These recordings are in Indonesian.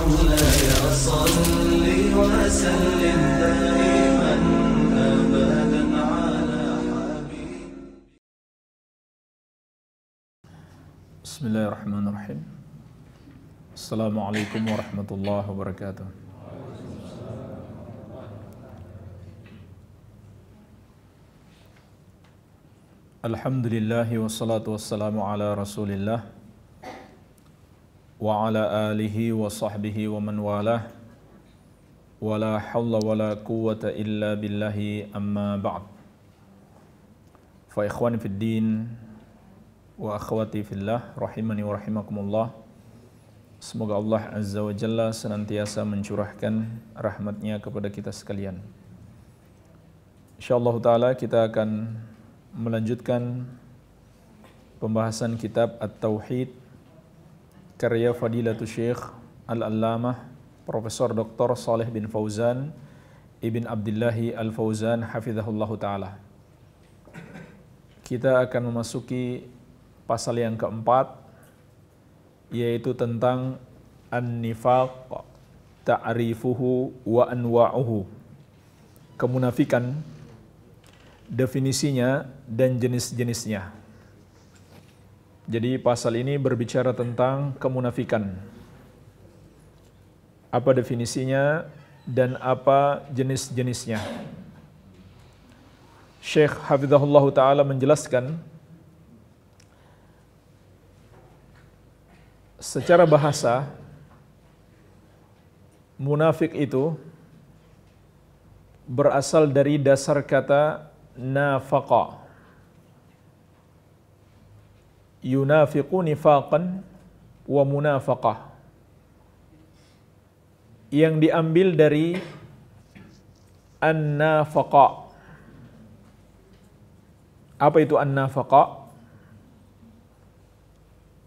مولاي صلي وسلم دائما أبدا على حبيب بسم الله الرحمن الرحيم السلام عليكم ورحمة الله وبركاته الحمد لله والصلاة والسلام على رسول الله man آله wa la hawla wa la quwata illa billahi amma ba'd fa فإخواني fid din wa akhwati fillah rahimani wa rahimakumullah Semoga Allah Azza wa Jalla senantiasa mencurahkan rahmatnya kepada kita sekalian. InsyaAllah ta'ala kita akan melanjutkan pembahasan kitab At-Tauhid karya Fadilatul Syekh Al-Allamah Profesor Dr. Saleh bin Fauzan Ibn Abdillahi Al-Fauzan Hafizahullahu Ta'ala Kita akan memasuki pasal yang keempat yaitu tentang An-Nifaq Ta'rifuhu wa Anwa'uhu Kemunafikan definisinya dan jenis-jenisnya jadi pasal ini berbicara tentang kemunafikan. Apa definisinya dan apa jenis-jenisnya? Syekh Hafizahullah Ta'ala menjelaskan secara bahasa munafik itu berasal dari dasar kata nafaqah yunafiqu nifaqan wa munafaqah yang diambil dari an-nafaqa apa itu an-nafaqa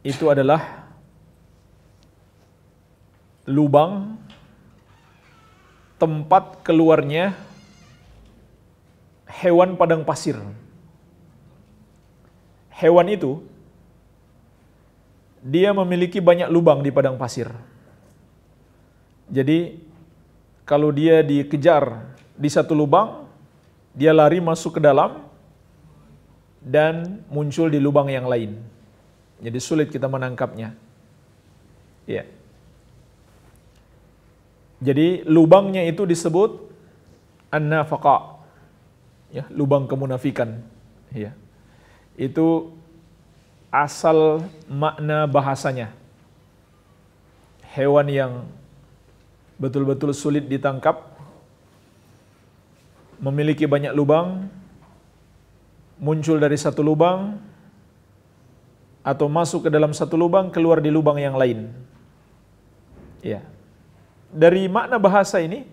itu adalah lubang tempat keluarnya hewan padang pasir hewan itu dia memiliki banyak lubang di padang pasir. Jadi kalau dia dikejar di satu lubang, dia lari masuk ke dalam dan muncul di lubang yang lain. Jadi sulit kita menangkapnya. Ya. Jadi lubangnya itu disebut an-nafaqa. Ya, lubang kemunafikan. Ya. Itu asal makna bahasanya. Hewan yang betul-betul sulit ditangkap, memiliki banyak lubang, muncul dari satu lubang, atau masuk ke dalam satu lubang, keluar di lubang yang lain. Ya. Dari makna bahasa ini,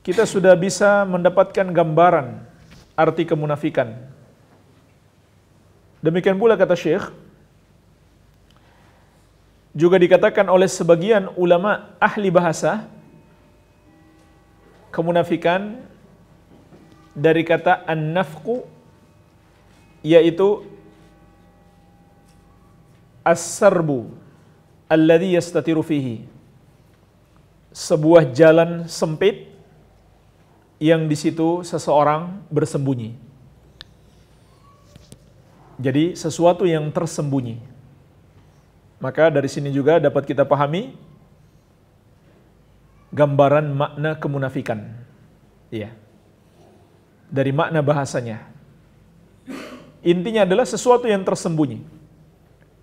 kita sudah bisa mendapatkan gambaran arti kemunafikan. Demikian pula kata Syekh, juga dikatakan oleh sebagian ulama ahli bahasa, kemunafikan dari kata an yaitu as-sarbu alladhi yastatiru fihi. Sebuah jalan sempit yang di situ seseorang bersembunyi. Jadi sesuatu yang tersembunyi. Maka dari sini juga dapat kita pahami gambaran makna kemunafikan. Iya. Dari makna bahasanya. Intinya adalah sesuatu yang tersembunyi.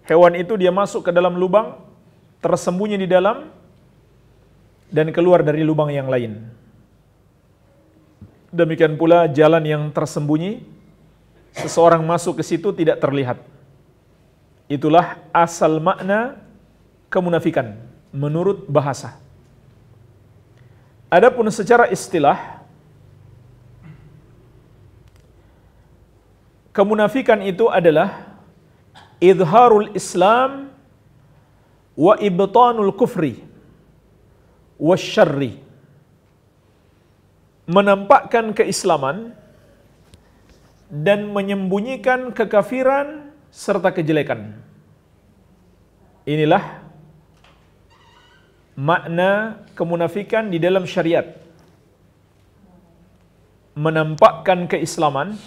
Hewan itu dia masuk ke dalam lubang, tersembunyi di dalam, dan keluar dari lubang yang lain. Demikian pula jalan yang tersembunyi, seseorang masuk ke situ tidak terlihat. Itulah asal makna kemunafikan menurut bahasa. Adapun secara istilah kemunafikan itu adalah idharul Islam wa ibtanul kufri wa syarri menampakkan keislaman dan menyembunyikan kekafiran serta kejelekan. Inilah makna kemunafikan di dalam syariat. Menampakkan keislaman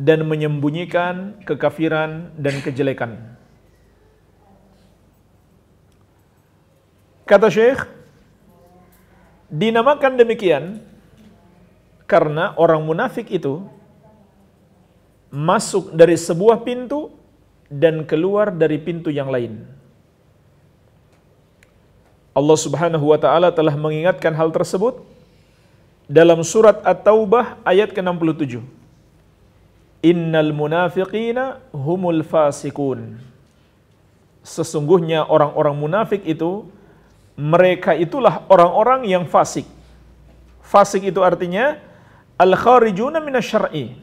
dan menyembunyikan kekafiran dan kejelekan. Kata Syekh, dinamakan demikian karena orang munafik itu masuk dari sebuah pintu dan keluar dari pintu yang lain. Allah Subhanahu wa taala telah mengingatkan hal tersebut dalam surat At-Taubah ayat ke-67. Innal munafiqina humul fasikun. Sesungguhnya orang-orang munafik itu mereka itulah orang-orang yang fasik. Fasik itu artinya al-kharijuna minasyar'i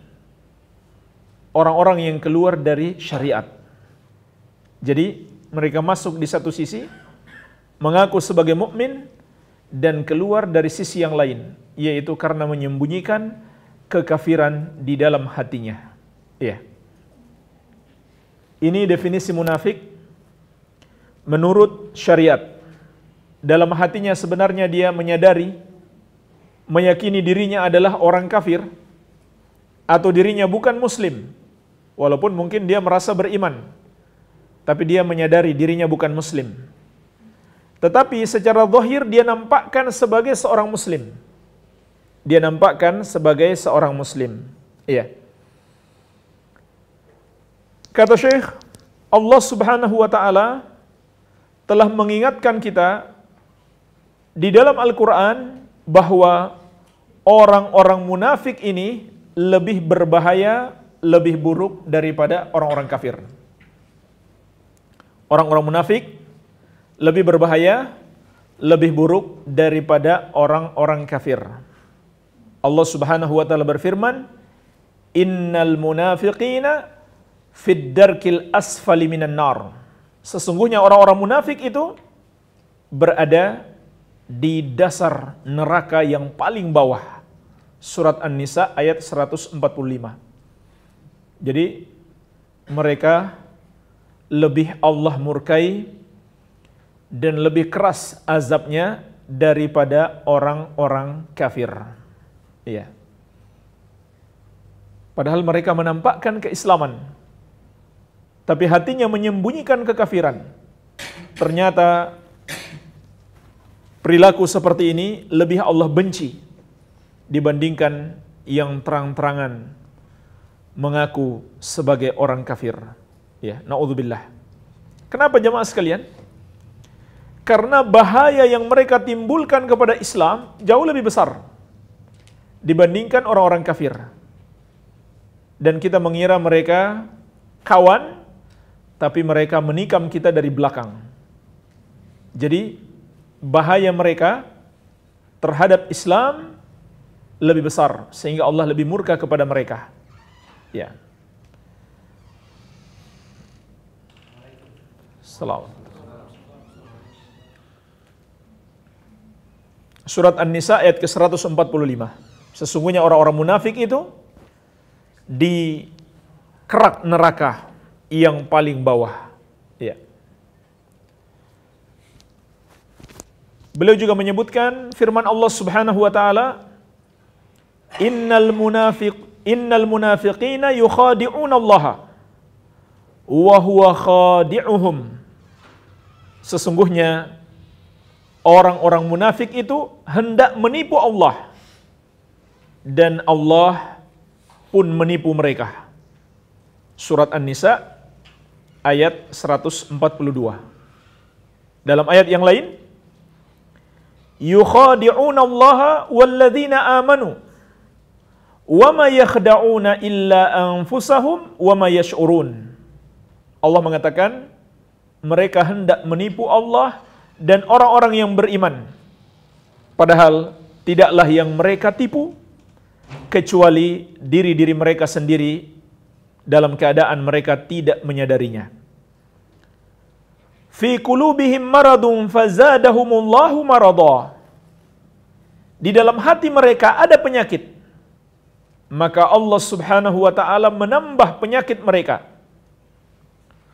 orang-orang yang keluar dari syariat. Jadi mereka masuk di satu sisi, mengaku sebagai mukmin dan keluar dari sisi yang lain, yaitu karena menyembunyikan kekafiran di dalam hatinya. Ya, Ini definisi munafik menurut syariat. Dalam hatinya sebenarnya dia menyadari, meyakini dirinya adalah orang kafir, atau dirinya bukan muslim, walaupun mungkin dia merasa beriman, tapi dia menyadari dirinya bukan Muslim. Tetapi secara zahir dia nampakkan sebagai seorang Muslim. Dia nampakkan sebagai seorang Muslim. Iya. Kata Syekh, Allah Subhanahu wa taala telah mengingatkan kita di dalam Al-Qur'an bahwa orang-orang munafik ini lebih berbahaya lebih buruk daripada orang-orang kafir. Orang-orang munafik lebih berbahaya, lebih buruk daripada orang-orang kafir. Allah Subhanahu wa taala berfirman, "Innal munafiqina fid darkil asfali minan nar." Sesungguhnya orang-orang munafik itu berada di dasar neraka yang paling bawah. Surat An-Nisa ayat 145. Jadi mereka lebih Allah murkai dan lebih keras azabnya daripada orang-orang kafir. Iya. Padahal mereka menampakkan keislaman. Tapi hatinya menyembunyikan kekafiran. Ternyata perilaku seperti ini lebih Allah benci dibandingkan yang terang-terangan mengaku sebagai orang kafir. Ya, naudzubillah. Kenapa jemaah sekalian? Karena bahaya yang mereka timbulkan kepada Islam jauh lebih besar dibandingkan orang-orang kafir. Dan kita mengira mereka kawan, tapi mereka menikam kita dari belakang. Jadi bahaya mereka terhadap Islam lebih besar sehingga Allah lebih murka kepada mereka. Ya. Selawat. Surat An-Nisa ayat ke-145. Sesungguhnya orang-orang munafik itu di kerak neraka yang paling bawah. Ya. Beliau juga menyebutkan firman Allah Subhanahu wa taala, "Innal munafiq innal munafiqina yukhadi'una Allah wa huwa khadi'uhum sesungguhnya orang-orang munafik itu hendak menipu Allah dan Allah pun menipu mereka. Surat An-Nisa ayat 142. Dalam ayat yang lain, Allah walladzina amanu وَمَا يَخْدَعُونَ إِلَّا illa anfusahum يَشْعُرُونَ Allah mengatakan mereka hendak menipu Allah dan orang-orang yang beriman. Padahal tidaklah yang mereka tipu kecuali diri-diri mereka sendiri dalam keadaan mereka tidak menyadarinya. Fi qulubihim maradun fazadahumullahu marada. Di dalam hati mereka ada penyakit maka Allah Subhanahu wa taala menambah penyakit mereka.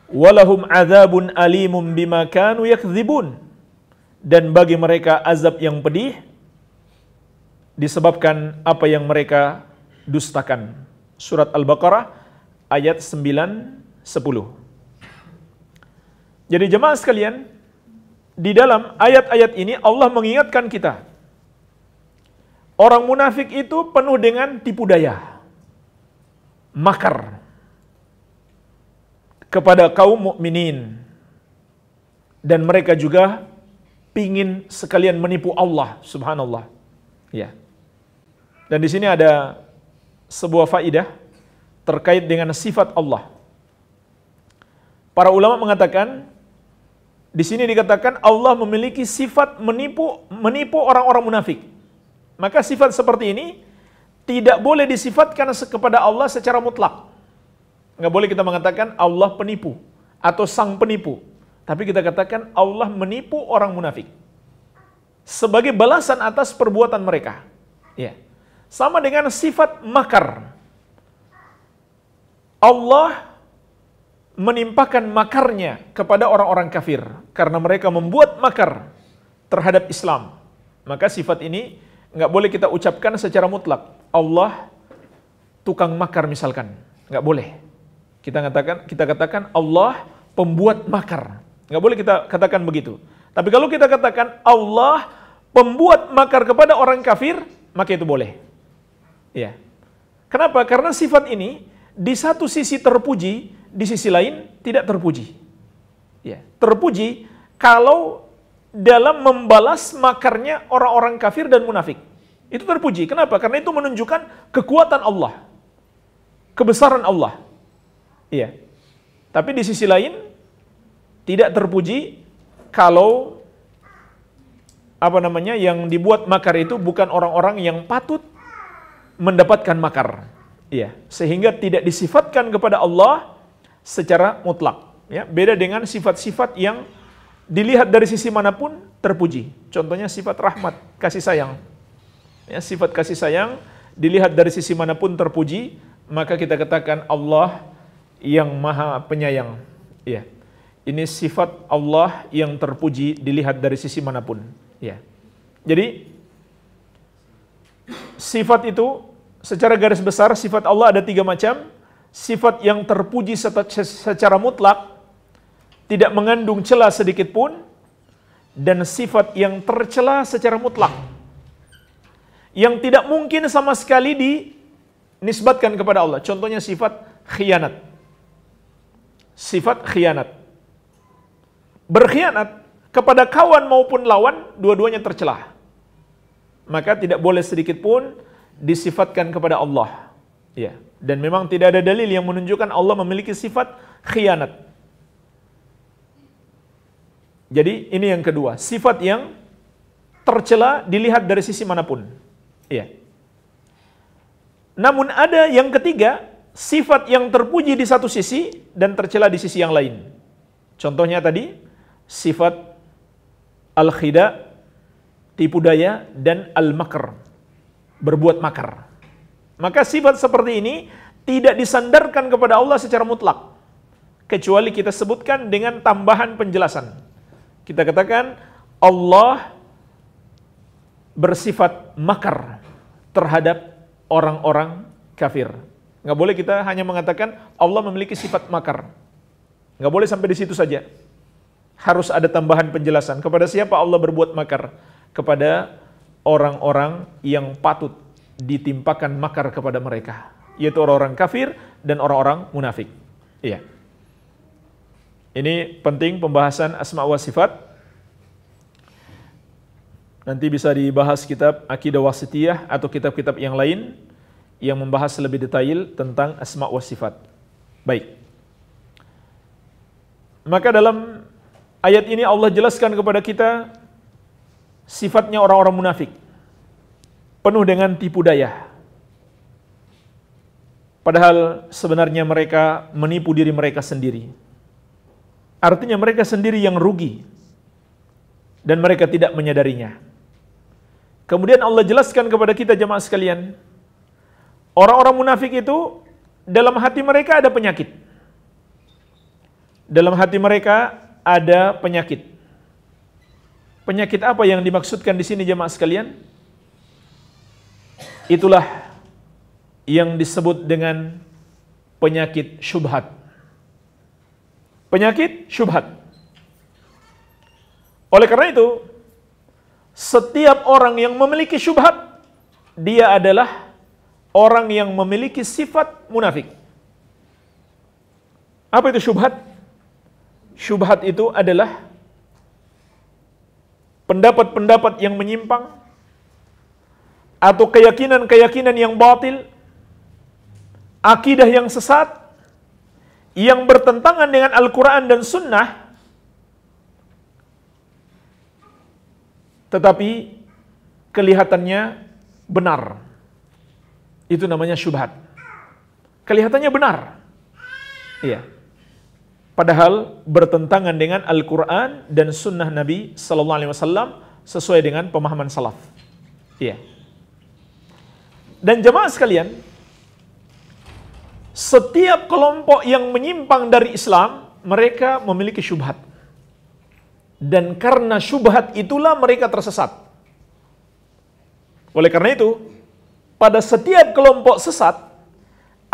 Walahum adzabun alimum bima kanu yakdzibun. Dan bagi mereka azab yang pedih disebabkan apa yang mereka dustakan. Surat Al-Baqarah ayat 9 10. Jadi jemaah sekalian, di dalam ayat-ayat ini Allah mengingatkan kita Orang munafik itu penuh dengan tipu daya, makar kepada kaum mukminin, dan mereka juga pingin sekalian menipu Allah Subhanallah. Ya. Dan di sini ada sebuah faidah terkait dengan sifat Allah. Para ulama mengatakan di sini dikatakan Allah memiliki sifat menipu menipu orang-orang munafik. Maka sifat seperti ini tidak boleh disifatkan kepada Allah secara mutlak. Nggak boleh kita mengatakan Allah penipu atau sang penipu. Tapi kita katakan Allah menipu orang munafik. Sebagai balasan atas perbuatan mereka. Ya. Sama dengan sifat makar. Allah menimpakan makarnya kepada orang-orang kafir karena mereka membuat makar terhadap Islam. Maka sifat ini nggak boleh kita ucapkan secara mutlak. Allah tukang makar misalkan, nggak boleh. Kita katakan kita katakan Allah pembuat makar. Nggak boleh kita katakan begitu. Tapi kalau kita katakan Allah pembuat makar kepada orang kafir, maka itu boleh. ya Kenapa? Karena sifat ini di satu sisi terpuji, di sisi lain tidak terpuji. Ya, terpuji kalau dalam membalas makarnya orang-orang kafir dan munafik. Itu terpuji. Kenapa? Karena itu menunjukkan kekuatan Allah. Kebesaran Allah. Iya. Tapi di sisi lain tidak terpuji kalau apa namanya yang dibuat makar itu bukan orang-orang yang patut mendapatkan makar. Iya, sehingga tidak disifatkan kepada Allah secara mutlak, ya. Beda dengan sifat-sifat yang dilihat dari sisi manapun terpuji. Contohnya sifat rahmat, kasih sayang. Ya, sifat kasih sayang dilihat dari sisi manapun terpuji, maka kita katakan Allah yang Maha Penyayang. Ya. Ini sifat Allah yang terpuji dilihat dari sisi manapun. Ya. Jadi sifat itu secara garis besar sifat Allah ada tiga macam. Sifat yang terpuji secara mutlak tidak mengandung celah sedikit pun dan sifat yang tercela secara mutlak yang tidak mungkin sama sekali dinisbatkan kepada Allah. Contohnya sifat khianat. Sifat khianat. Berkhianat kepada kawan maupun lawan, dua-duanya tercelah. Maka tidak boleh sedikit pun disifatkan kepada Allah. Ya. Dan memang tidak ada dalil yang menunjukkan Allah memiliki sifat khianat. Jadi ini yang kedua, sifat yang tercela dilihat dari sisi manapun. Iya. Namun ada yang ketiga, sifat yang terpuji di satu sisi dan tercela di sisi yang lain. Contohnya tadi sifat al-khida, tipu daya dan al-makr, berbuat makar. Maka sifat seperti ini tidak disandarkan kepada Allah secara mutlak kecuali kita sebutkan dengan tambahan penjelasan. Kita katakan Allah bersifat makar terhadap orang-orang kafir. Nggak boleh kita hanya mengatakan Allah memiliki sifat makar. Nggak boleh sampai di situ saja. Harus ada tambahan penjelasan. Kepada siapa Allah berbuat makar? Kepada orang-orang yang patut ditimpakan makar kepada mereka. Yaitu orang-orang kafir dan orang-orang munafik. Iya. Ini penting pembahasan asma wa sifat. Nanti bisa dibahas kitab Akidah Wasitiyah atau kitab-kitab yang lain yang membahas lebih detail tentang asma wa sifat. Baik. Maka dalam ayat ini Allah jelaskan kepada kita sifatnya orang-orang munafik. Penuh dengan tipu daya. Padahal sebenarnya mereka menipu diri mereka sendiri Artinya mereka sendiri yang rugi dan mereka tidak menyadarinya. Kemudian Allah jelaskan kepada kita jemaah sekalian, orang-orang munafik itu dalam hati mereka ada penyakit. Dalam hati mereka ada penyakit. Penyakit apa yang dimaksudkan di sini jemaah sekalian? Itulah yang disebut dengan penyakit syubhat penyakit syubhat. Oleh karena itu, setiap orang yang memiliki syubhat, dia adalah orang yang memiliki sifat munafik. Apa itu syubhat? Syubhat itu adalah pendapat-pendapat yang menyimpang atau keyakinan-keyakinan yang batil, akidah yang sesat, yang bertentangan dengan Al-Quran dan Sunnah, tetapi kelihatannya benar. Itu namanya syubhat. Kelihatannya benar. Iya. Padahal bertentangan dengan Al-Quran dan Sunnah Nabi Sallallahu Alaihi Wasallam sesuai dengan pemahaman salaf. Iya. Dan jemaah sekalian, setiap kelompok yang menyimpang dari Islam, mereka memiliki syubhat. Dan karena syubhat itulah mereka tersesat. Oleh karena itu, pada setiap kelompok sesat,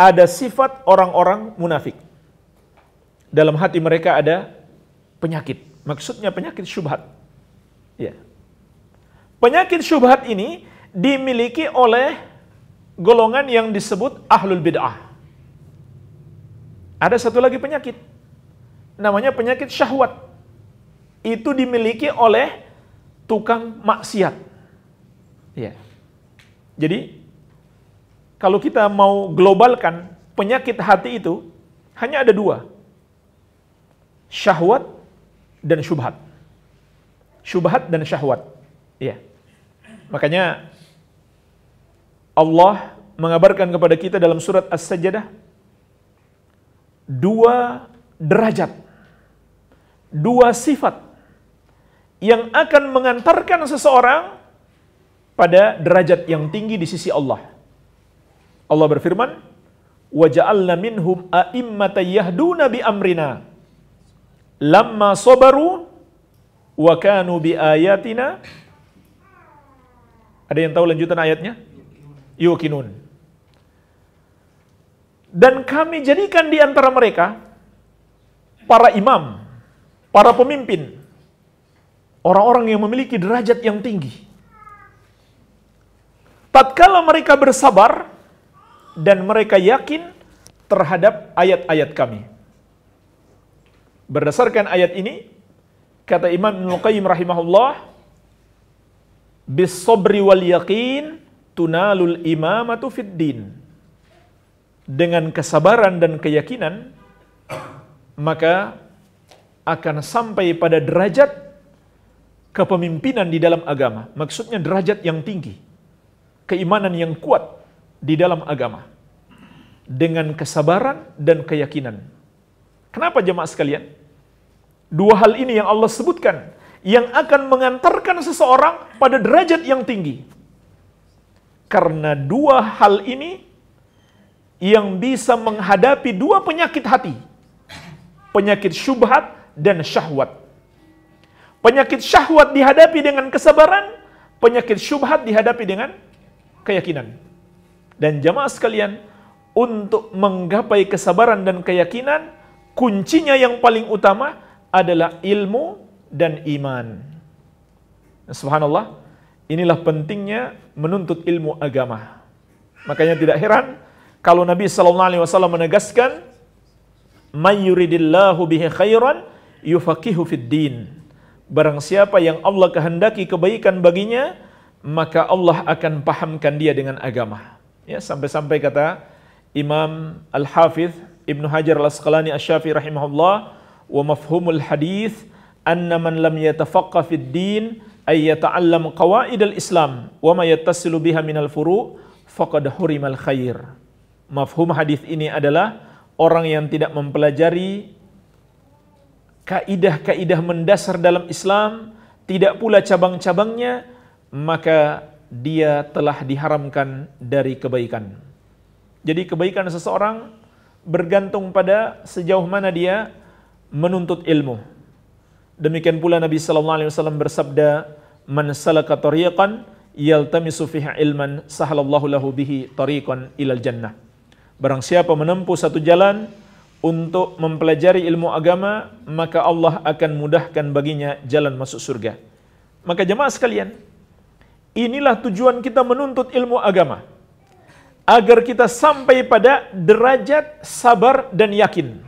ada sifat orang-orang munafik. Dalam hati mereka ada penyakit. Maksudnya penyakit syubhat. Ya. Penyakit syubhat ini dimiliki oleh golongan yang disebut ahlul bid'ah ada satu lagi penyakit. Namanya penyakit syahwat. Itu dimiliki oleh tukang maksiat. Ya. Jadi kalau kita mau globalkan penyakit hati itu hanya ada dua. Syahwat dan syubhat. Syubhat dan syahwat. Ya, Makanya Allah mengabarkan kepada kita dalam surat As-Sajdah dua derajat, dua sifat yang akan mengantarkan seseorang pada derajat yang tinggi di sisi Allah. Allah berfirman, وَجَعَلْنَا مِنْهُمْ أَئِمَّةَ يَهْدُونَ بِأَمْرِنَا لَمَّا صَبَرُوا وَكَانُوا بِآيَاتِنَا Ada yang tahu lanjutan ayatnya? Yukinun. Dan kami jadikan di antara mereka para imam, para pemimpin, orang-orang yang memiliki derajat yang tinggi. Tatkala mereka bersabar dan mereka yakin terhadap ayat-ayat kami. Berdasarkan ayat ini, kata Imam Ibnu Qayyim rahimahullah, bis sabri wal yaqin tunalul imamatu fid din dengan kesabaran dan keyakinan, maka akan sampai pada derajat kepemimpinan di dalam agama. Maksudnya derajat yang tinggi, keimanan yang kuat di dalam agama. Dengan kesabaran dan keyakinan. Kenapa jemaah sekalian? Dua hal ini yang Allah sebutkan yang akan mengantarkan seseorang pada derajat yang tinggi. Karena dua hal ini yang bisa menghadapi dua penyakit hati. Penyakit syubhat dan syahwat. Penyakit syahwat dihadapi dengan kesabaran, penyakit syubhat dihadapi dengan keyakinan. Dan jamaah sekalian, untuk menggapai kesabaran dan keyakinan, kuncinya yang paling utama adalah ilmu dan iman. Subhanallah, inilah pentingnya menuntut ilmu agama. Makanya tidak heran kalau Nabi Shallallahu Alaihi Wasallam menegaskan, "Mayyuridillahu bihi khairan yufakihu fid din." Barang siapa yang Allah kehendaki kebaikan baginya, maka Allah akan pahamkan dia dengan agama. Ya, sampai-sampai kata Imam Al-Hafidh Ibnu Hajar Al-Asqalani Asy-Syafi'i rahimahullah, "Wa mafhumul hadis anna man lam yatafaqqa fid din ay yata'allam qawaid islam wa ma yattasilu biha minal furu' faqad hurimal khair." mafhum hadis ini adalah orang yang tidak mempelajari kaidah-kaidah mendasar dalam Islam, tidak pula cabang-cabangnya, maka dia telah diharamkan dari kebaikan. Jadi kebaikan seseorang bergantung pada sejauh mana dia menuntut ilmu. Demikian pula Nabi sallallahu alaihi wasallam bersabda, "Man salaka tariqan yaltamisu fiha ilman sahalallahu lahu bihi tariqan ilal jannah." Barang siapa menempuh satu jalan untuk mempelajari ilmu agama, maka Allah akan mudahkan baginya jalan masuk surga. Maka jemaah sekalian, inilah tujuan kita menuntut ilmu agama. Agar kita sampai pada derajat sabar dan yakin.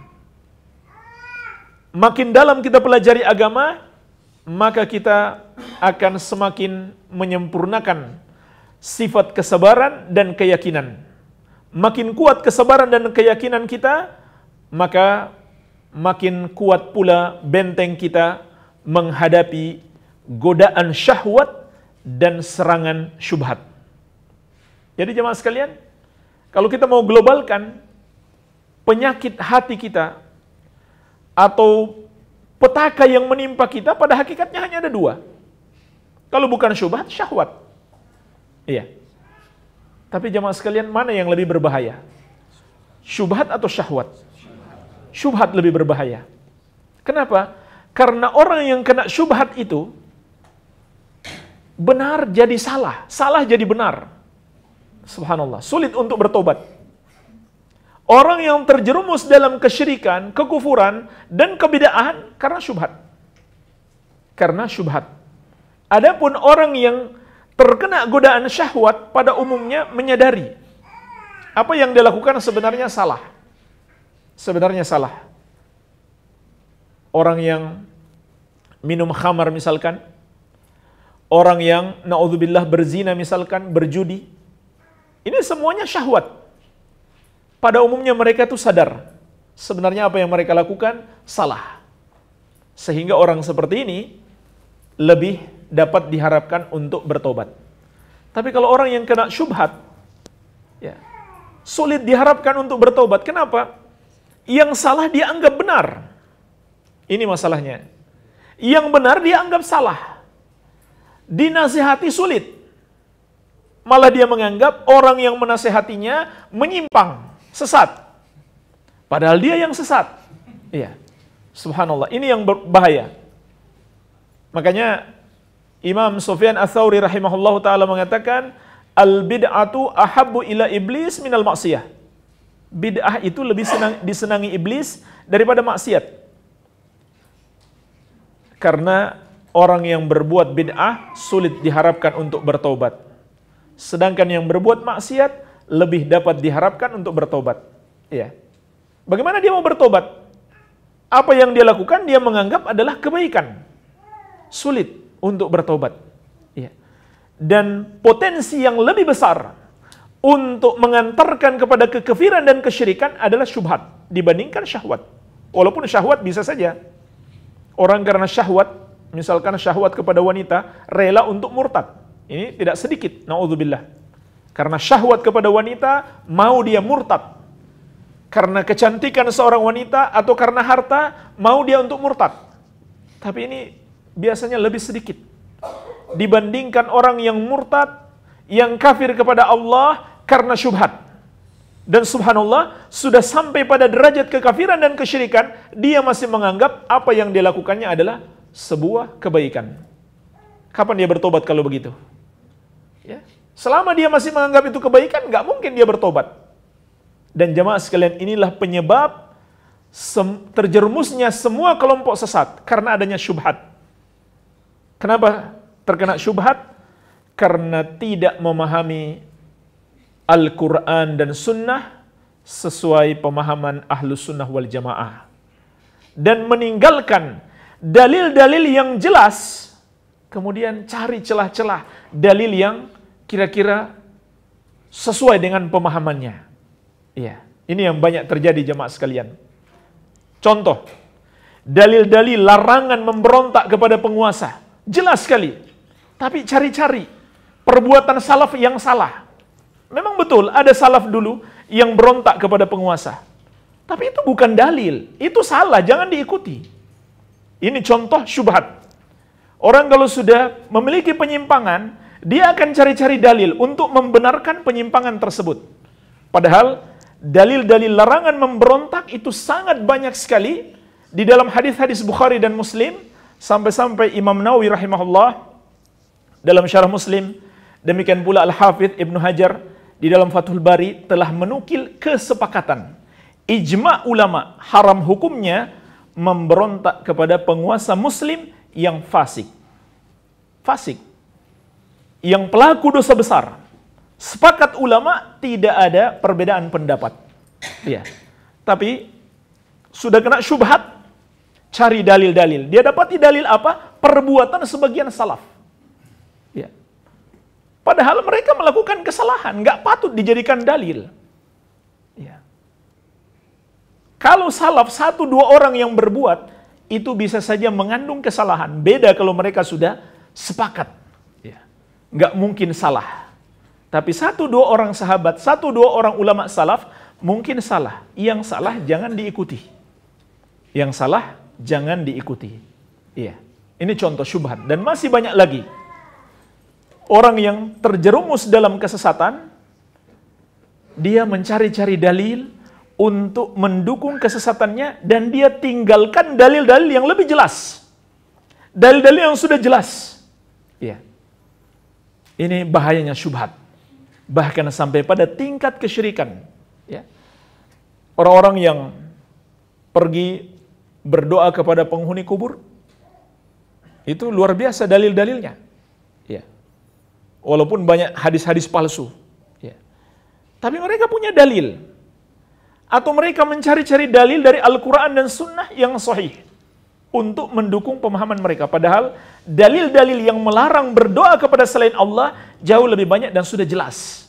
Makin dalam kita pelajari agama, maka kita akan semakin menyempurnakan sifat kesabaran dan keyakinan makin kuat kesabaran dan keyakinan kita, maka makin kuat pula benteng kita menghadapi godaan syahwat dan serangan syubhat. Jadi jemaah sekalian, kalau kita mau globalkan penyakit hati kita atau petaka yang menimpa kita pada hakikatnya hanya ada dua. Kalau bukan syubhat, syahwat. Iya. Tapi jemaah sekalian, mana yang lebih berbahaya? Syubhat atau syahwat? Syubhat lebih berbahaya. Kenapa? Karena orang yang kena syubhat itu benar jadi salah, salah jadi benar. Subhanallah, sulit untuk bertobat. Orang yang terjerumus dalam kesyirikan, kekufuran, dan kebidaan karena syubhat. Karena syubhat. Adapun orang yang terkena godaan syahwat pada umumnya menyadari apa yang dilakukan sebenarnya salah. Sebenarnya salah. Orang yang minum khamar misalkan, orang yang naudzubillah berzina misalkan, berjudi. Ini semuanya syahwat. Pada umumnya mereka itu sadar sebenarnya apa yang mereka lakukan salah. Sehingga orang seperti ini lebih dapat diharapkan untuk bertobat. Tapi kalau orang yang kena syubhat, ya, sulit diharapkan untuk bertobat. Kenapa? Yang salah dia anggap benar. Ini masalahnya. Yang benar dia anggap salah. Dinasihati sulit. Malah dia menganggap orang yang menasehatinya menyimpang, sesat. Padahal dia yang sesat. Iya. Subhanallah. Ini yang berbahaya. Makanya Imam Sufyan Ats-Tsauri rahimahullahu taala mengatakan al bid'atu ahabbu ila iblis minal maksiyah. Bid'ah itu lebih senang, disenangi iblis daripada maksiat. Karena orang yang berbuat bid'ah sulit diharapkan untuk bertobat. Sedangkan yang berbuat maksiat lebih dapat diharapkan untuk bertobat. Ya. Bagaimana dia mau bertobat? Apa yang dia lakukan dia menganggap adalah kebaikan. Sulit untuk bertobat. Ya. Dan potensi yang lebih besar untuk mengantarkan kepada kekafiran dan kesyirikan adalah syubhat dibandingkan syahwat. Walaupun syahwat bisa saja orang karena syahwat, misalkan syahwat kepada wanita, rela untuk murtad. Ini tidak sedikit, naudzubillah. Karena syahwat kepada wanita, mau dia murtad. Karena kecantikan seorang wanita atau karena harta, mau dia untuk murtad. Tapi ini biasanya lebih sedikit dibandingkan orang yang murtad, yang kafir kepada Allah karena syubhat. Dan subhanallah, sudah sampai pada derajat kekafiran dan kesyirikan, dia masih menganggap apa yang dilakukannya adalah sebuah kebaikan. Kapan dia bertobat kalau begitu? Ya. Selama dia masih menganggap itu kebaikan, nggak mungkin dia bertobat. Dan jamaah sekalian inilah penyebab terjerumusnya semua kelompok sesat karena adanya syubhat. Kenapa terkena syubhat? Karena tidak memahami Al-Quran dan Sunnah sesuai pemahaman Ahlus Sunnah wal Jamaah. Dan meninggalkan dalil-dalil yang jelas, kemudian cari celah-celah dalil yang kira-kira sesuai dengan pemahamannya. Iya, ini yang banyak terjadi jemaah sekalian. Contoh, dalil-dalil larangan memberontak kepada penguasa. Jelas sekali. Tapi cari-cari perbuatan salaf yang salah. Memang betul ada salaf dulu yang berontak kepada penguasa. Tapi itu bukan dalil, itu salah, jangan diikuti. Ini contoh syubhat. Orang kalau sudah memiliki penyimpangan, dia akan cari-cari dalil untuk membenarkan penyimpangan tersebut. Padahal dalil-dalil larangan memberontak itu sangat banyak sekali di dalam hadis-hadis Bukhari dan Muslim Sampai-sampai Imam Nawawi rahimahullah dalam syarah Muslim, demikian pula Al-Hafidh Ibnu Hajar di dalam Fathul Bari telah menukil kesepakatan. Ijma ulama haram hukumnya memberontak kepada penguasa muslim yang fasik. Fasik. Yang pelaku dosa besar. Sepakat ulama tidak ada perbedaan pendapat. Ya. Tapi sudah kena syubhat cari dalil-dalil. Dia dapati dalil apa? Perbuatan sebagian salaf. Ya. Padahal mereka melakukan kesalahan, nggak patut dijadikan dalil. Ya. Kalau salaf satu dua orang yang berbuat, itu bisa saja mengandung kesalahan. Beda kalau mereka sudah sepakat. Ya. Nggak mungkin salah. Tapi satu dua orang sahabat, satu dua orang ulama salaf mungkin salah. Yang salah jangan diikuti. Yang salah jangan diikuti. Iya. Ini contoh syubhat dan masih banyak lagi. Orang yang terjerumus dalam kesesatan dia mencari-cari dalil untuk mendukung kesesatannya dan dia tinggalkan dalil-dalil yang lebih jelas. Dalil-dalil yang sudah jelas. Iya. Ini bahayanya syubhat. Bahkan sampai pada tingkat kesyirikan. Iya. Orang-orang yang pergi berdoa kepada penghuni kubur? Itu luar biasa dalil-dalilnya. Ya. Walaupun banyak hadis-hadis palsu. Ya. Tapi mereka punya dalil. Atau mereka mencari-cari dalil dari Al-Quran dan Sunnah yang sahih. Untuk mendukung pemahaman mereka. Padahal dalil-dalil yang melarang berdoa kepada selain Allah jauh lebih banyak dan sudah jelas.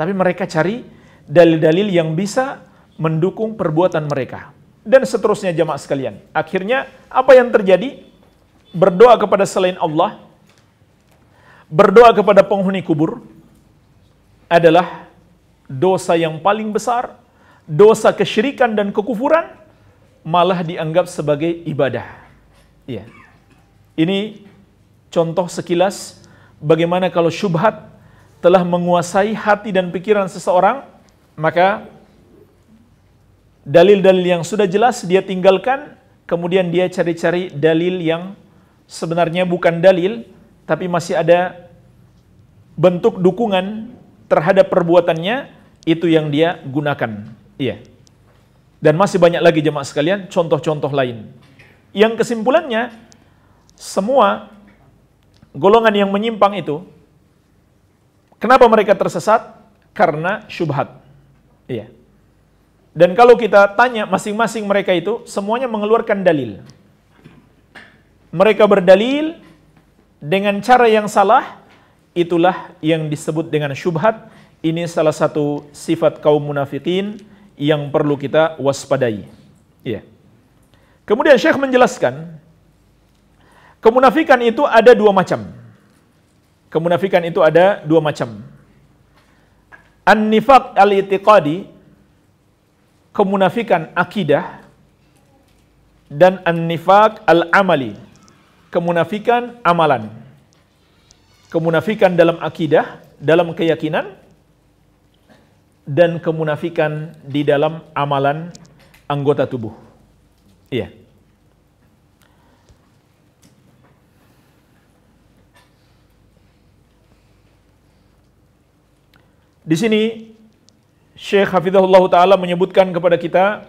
Tapi mereka cari dalil-dalil yang bisa mendukung perbuatan mereka dan seterusnya jamaah sekalian. Akhirnya apa yang terjadi? Berdoa kepada selain Allah, berdoa kepada penghuni kubur adalah dosa yang paling besar, dosa kesyirikan dan kekufuran malah dianggap sebagai ibadah. Ya, Ini contoh sekilas bagaimana kalau syubhat telah menguasai hati dan pikiran seseorang, maka dalil-dalil yang sudah jelas dia tinggalkan, kemudian dia cari-cari dalil yang sebenarnya bukan dalil, tapi masih ada bentuk dukungan terhadap perbuatannya, itu yang dia gunakan. Iya. Dan masih banyak lagi jemaah sekalian, contoh-contoh lain. Yang kesimpulannya, semua golongan yang menyimpang itu, kenapa mereka tersesat? Karena syubhat. Iya. Dan kalau kita tanya masing-masing mereka itu, semuanya mengeluarkan dalil. Mereka berdalil dengan cara yang salah, itulah yang disebut dengan syubhat. Ini salah satu sifat kaum munafikin yang perlu kita waspadai. Ya. Kemudian Syekh menjelaskan, kemunafikan itu ada dua macam. Kemunafikan itu ada dua macam. An-nifaq al-itiqadi kemunafikan akidah dan an-nifaq al-amali. Kemunafikan amalan. Kemunafikan dalam akidah, dalam keyakinan dan kemunafikan di dalam amalan anggota tubuh. Iya. Di sini Syekh Hafidhullah Ta'ala menyebutkan kepada kita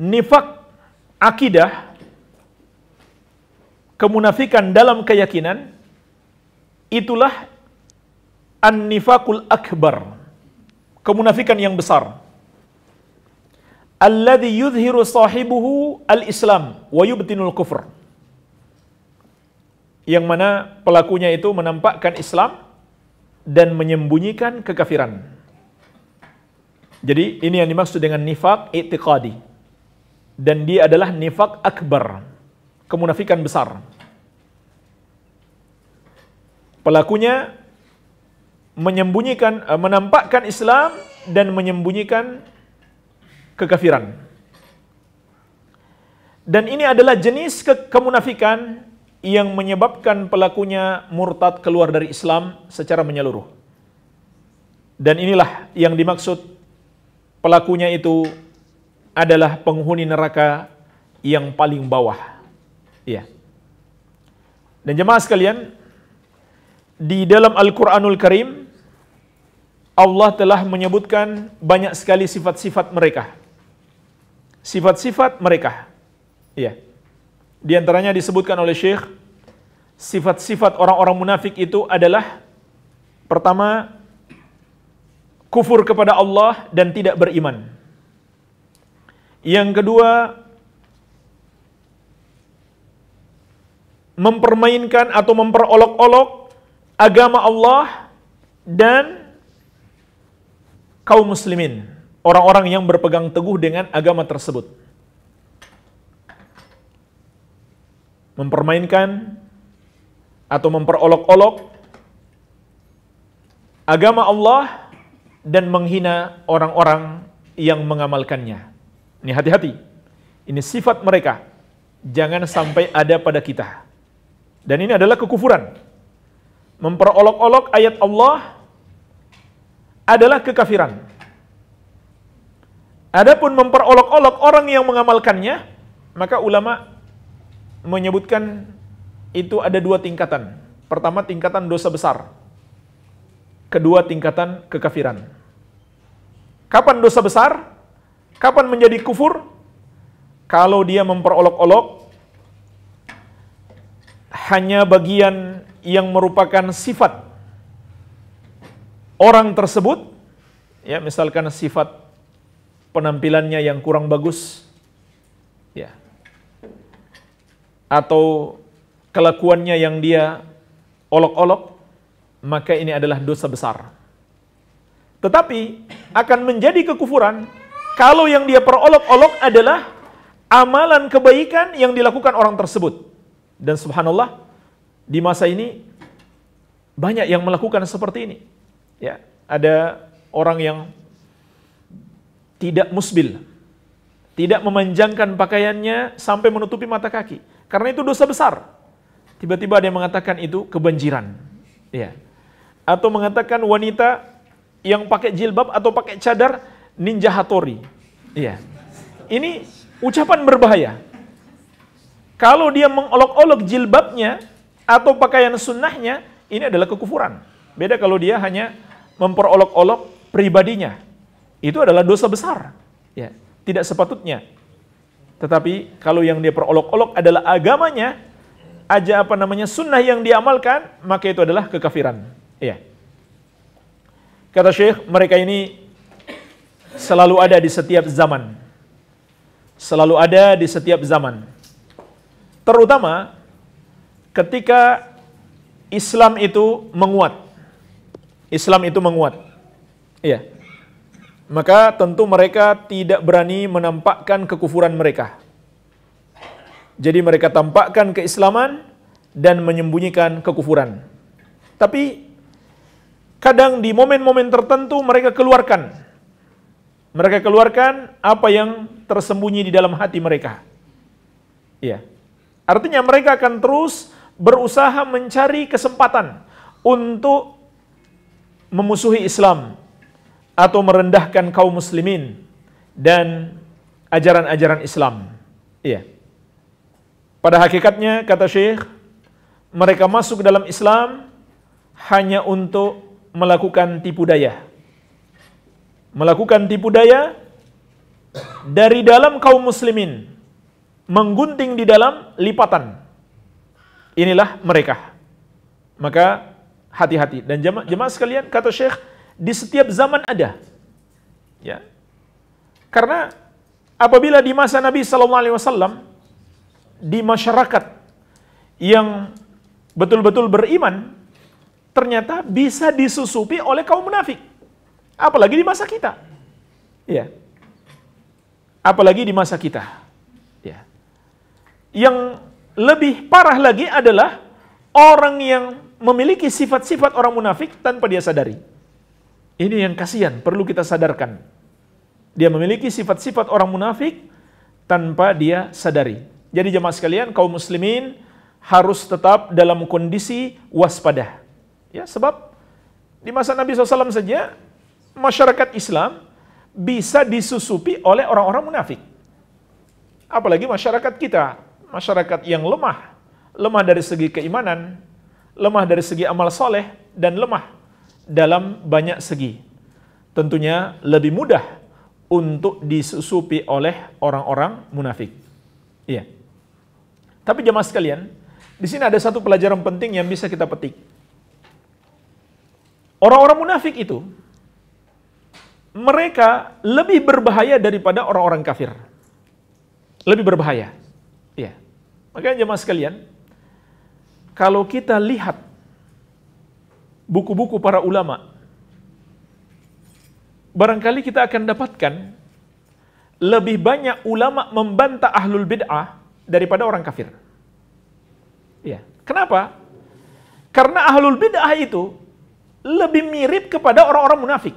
nifak akidah kemunafikan dalam keyakinan itulah an-nifakul akbar kemunafikan yang besar alladhi yudhiru sahibuhu al-islam wa yubtinul kufr yang mana pelakunya itu menampakkan Islam dan menyembunyikan kekafiran. Jadi ini yang dimaksud dengan nifak i'tiqadi. Dan dia adalah nifak akbar, kemunafikan besar. Pelakunya menyembunyikan eh, menampakkan Islam dan menyembunyikan kekafiran. Dan ini adalah jenis ke kemunafikan yang menyebabkan pelakunya murtad keluar dari Islam secara menyeluruh. Dan inilah yang dimaksud pelakunya itu adalah penghuni neraka yang paling bawah. Ya. Dan jemaah sekalian, di dalam Al-Qur'anul Karim Allah telah menyebutkan banyak sekali sifat-sifat mereka. Sifat-sifat mereka. Ya. Di antaranya disebutkan oleh Syekh, sifat-sifat orang-orang munafik itu adalah pertama kufur kepada Allah dan tidak beriman. Yang kedua mempermainkan atau memperolok-olok agama Allah dan kaum muslimin, orang-orang yang berpegang teguh dengan agama tersebut. mempermainkan atau memperolok-olok agama Allah dan menghina orang-orang yang mengamalkannya. Ini hati-hati. Ini sifat mereka. Jangan sampai ada pada kita. Dan ini adalah kekufuran. Memperolok-olok ayat Allah adalah kekafiran. Adapun memperolok-olok orang yang mengamalkannya, maka ulama menyebutkan itu ada dua tingkatan. Pertama tingkatan dosa besar. Kedua tingkatan kekafiran. Kapan dosa besar? Kapan menjadi kufur? Kalau dia memperolok-olok hanya bagian yang merupakan sifat orang tersebut, ya misalkan sifat penampilannya yang kurang bagus, ya atau kelakuannya yang dia olok-olok, maka ini adalah dosa besar. Tetapi akan menjadi kekufuran kalau yang dia perolok-olok adalah amalan kebaikan yang dilakukan orang tersebut. Dan subhanallah, di masa ini banyak yang melakukan seperti ini. Ya, ada orang yang tidak musbil, tidak memanjangkan pakaiannya sampai menutupi mata kaki. Karena itu dosa besar. Tiba-tiba ada yang mengatakan itu kebanjiran. Ya. Atau mengatakan wanita yang pakai jilbab atau pakai cadar ninja hatori. Ya. Ini ucapan berbahaya. Kalau dia mengolok-olok jilbabnya atau pakaian sunnahnya, ini adalah kekufuran. Beda kalau dia hanya memperolok-olok pribadinya. Itu adalah dosa besar. Ya. Tidak sepatutnya tetapi kalau yang dia perolok-olok adalah agamanya, aja apa namanya sunnah yang diamalkan, maka itu adalah kekafiran. Iya. Kata Syekh, mereka ini selalu ada di setiap zaman. Selalu ada di setiap zaman. Terutama ketika Islam itu menguat. Islam itu menguat. Iya maka tentu mereka tidak berani menampakkan kekufuran mereka. Jadi mereka tampakkan keislaman dan menyembunyikan kekufuran. Tapi kadang di momen-momen tertentu mereka keluarkan. Mereka keluarkan apa yang tersembunyi di dalam hati mereka. Ya, Artinya mereka akan terus berusaha mencari kesempatan untuk memusuhi Islam, atau merendahkan kaum muslimin dan ajaran-ajaran Islam. Iya. Pada hakikatnya kata Syekh, mereka masuk dalam Islam hanya untuk melakukan tipu daya. Melakukan tipu daya dari dalam kaum muslimin menggunting di dalam lipatan. Inilah mereka. Maka hati-hati dan jemaah sekalian kata Syekh di setiap zaman ada. Ya. Karena apabila di masa Nabi Sallallahu Alaihi Wasallam di masyarakat yang betul-betul beriman ternyata bisa disusupi oleh kaum munafik. Apalagi di masa kita. Ya. Apalagi di masa kita. Ya. Yang lebih parah lagi adalah orang yang memiliki sifat-sifat orang munafik tanpa dia sadari. Ini yang kasihan, perlu kita sadarkan. Dia memiliki sifat-sifat orang munafik tanpa dia sadari. Jadi jemaah sekalian, kaum muslimin harus tetap dalam kondisi waspada. Ya, sebab di masa Nabi SAW saja, masyarakat Islam bisa disusupi oleh orang-orang munafik. Apalagi masyarakat kita, masyarakat yang lemah. Lemah dari segi keimanan, lemah dari segi amal soleh, dan lemah dalam banyak segi. Tentunya lebih mudah untuk disusupi oleh orang-orang munafik. Iya. Tapi jemaah sekalian, di sini ada satu pelajaran penting yang bisa kita petik. Orang-orang munafik itu mereka lebih berbahaya daripada orang-orang kafir. Lebih berbahaya. Iya. Makanya jemaah sekalian, kalau kita lihat buku-buku para ulama, barangkali kita akan dapatkan lebih banyak ulama membantah ahlul bid'ah daripada orang kafir. Ya, kenapa? Karena ahlul bid'ah itu lebih mirip kepada orang-orang munafik.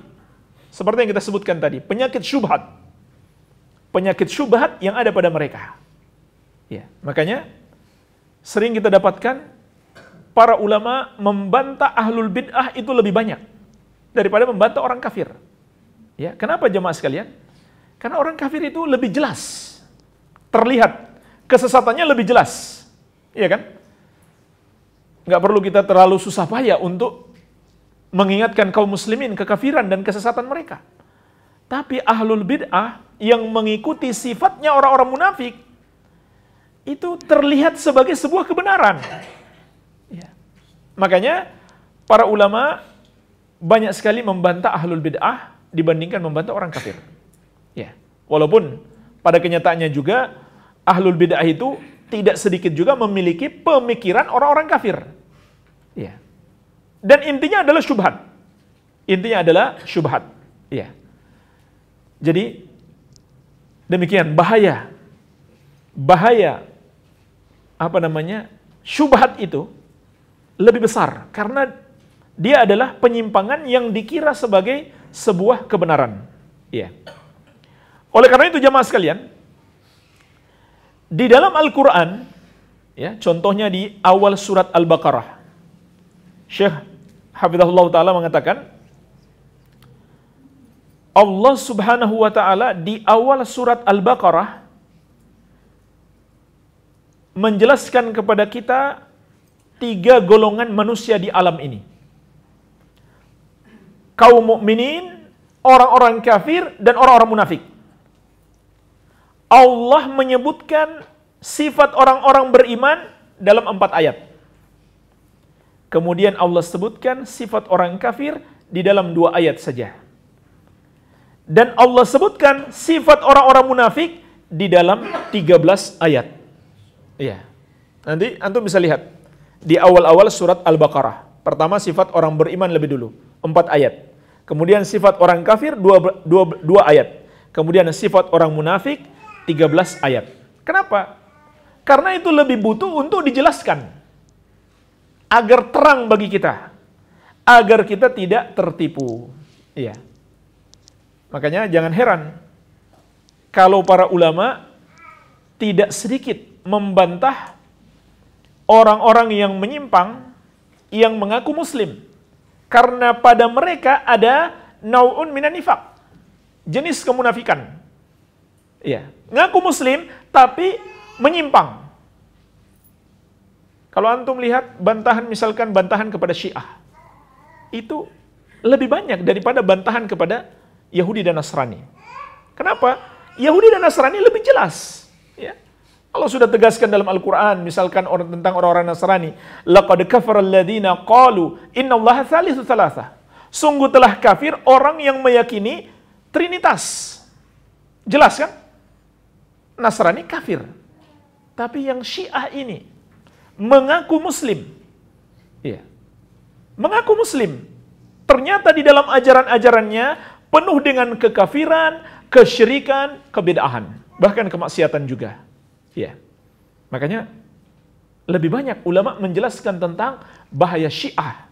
Seperti yang kita sebutkan tadi, penyakit syubhat. Penyakit syubhat yang ada pada mereka. Ya, makanya sering kita dapatkan para ulama membantah ahlul bid'ah itu lebih banyak daripada membantah orang kafir. Ya, kenapa jemaah sekalian? Karena orang kafir itu lebih jelas terlihat kesesatannya lebih jelas. Iya kan? Enggak perlu kita terlalu susah payah untuk mengingatkan kaum muslimin kekafiran dan kesesatan mereka. Tapi ahlul bid'ah yang mengikuti sifatnya orang-orang munafik itu terlihat sebagai sebuah kebenaran. Makanya para ulama banyak sekali membantah ahlul bid'ah dibandingkan membantah orang kafir. Ya. Walaupun pada kenyataannya juga ahlul bid'ah itu tidak sedikit juga memiliki pemikiran orang-orang kafir. Ya. Dan intinya adalah syubhat. Intinya adalah syubhat. Ya. Jadi demikian bahaya bahaya apa namanya? syubhat itu lebih besar karena dia adalah penyimpangan yang dikira sebagai sebuah kebenaran. Ya. Oleh karena itu jamaah sekalian, di dalam Al-Qur'an ya, contohnya di awal surat Al-Baqarah. Syekh Hafizahullah taala mengatakan Allah Subhanahu wa taala di awal surat Al-Baqarah menjelaskan kepada kita tiga golongan manusia di alam ini. Kaum mukminin, orang-orang kafir dan orang-orang munafik. Allah menyebutkan sifat orang-orang beriman dalam empat ayat. Kemudian Allah sebutkan sifat orang kafir di dalam dua ayat saja. Dan Allah sebutkan sifat orang-orang munafik di dalam 13 ayat. Iya. Nanti antum bisa lihat di awal-awal surat Al-Baqarah. Pertama sifat orang beriman lebih dulu, empat ayat. Kemudian sifat orang kafir dua, dua, dua ayat. Kemudian sifat orang munafik 13 ayat. Kenapa? Karena itu lebih butuh untuk dijelaskan. Agar terang bagi kita. Agar kita tidak tertipu. Iya. Makanya jangan heran kalau para ulama tidak sedikit membantah orang-orang yang menyimpang yang mengaku muslim karena pada mereka ada naun minan nifak jenis kemunafikan ya ngaku muslim tapi menyimpang kalau antum lihat bantahan misalkan bantahan kepada Syiah itu lebih banyak daripada bantahan kepada Yahudi dan Nasrani. Kenapa? Yahudi dan Nasrani lebih jelas, ya. Allah sudah tegaskan dalam Al-Quran, misalkan orang tentang orang-orang Nasrani, laqad kafara alladziina qalu innallaha tsalitsu tsalatsa. Sungguh telah kafir orang yang meyakini Trinitas. Jelas kan? Nasrani kafir. Tapi yang Syiah ini mengaku muslim. Iya. Mengaku muslim. Ternyata di dalam ajaran-ajarannya penuh dengan kekafiran, kesyirikan, kebedaan, bahkan kemaksiatan juga. Ya. Makanya lebih banyak ulama menjelaskan tentang bahaya Syiah.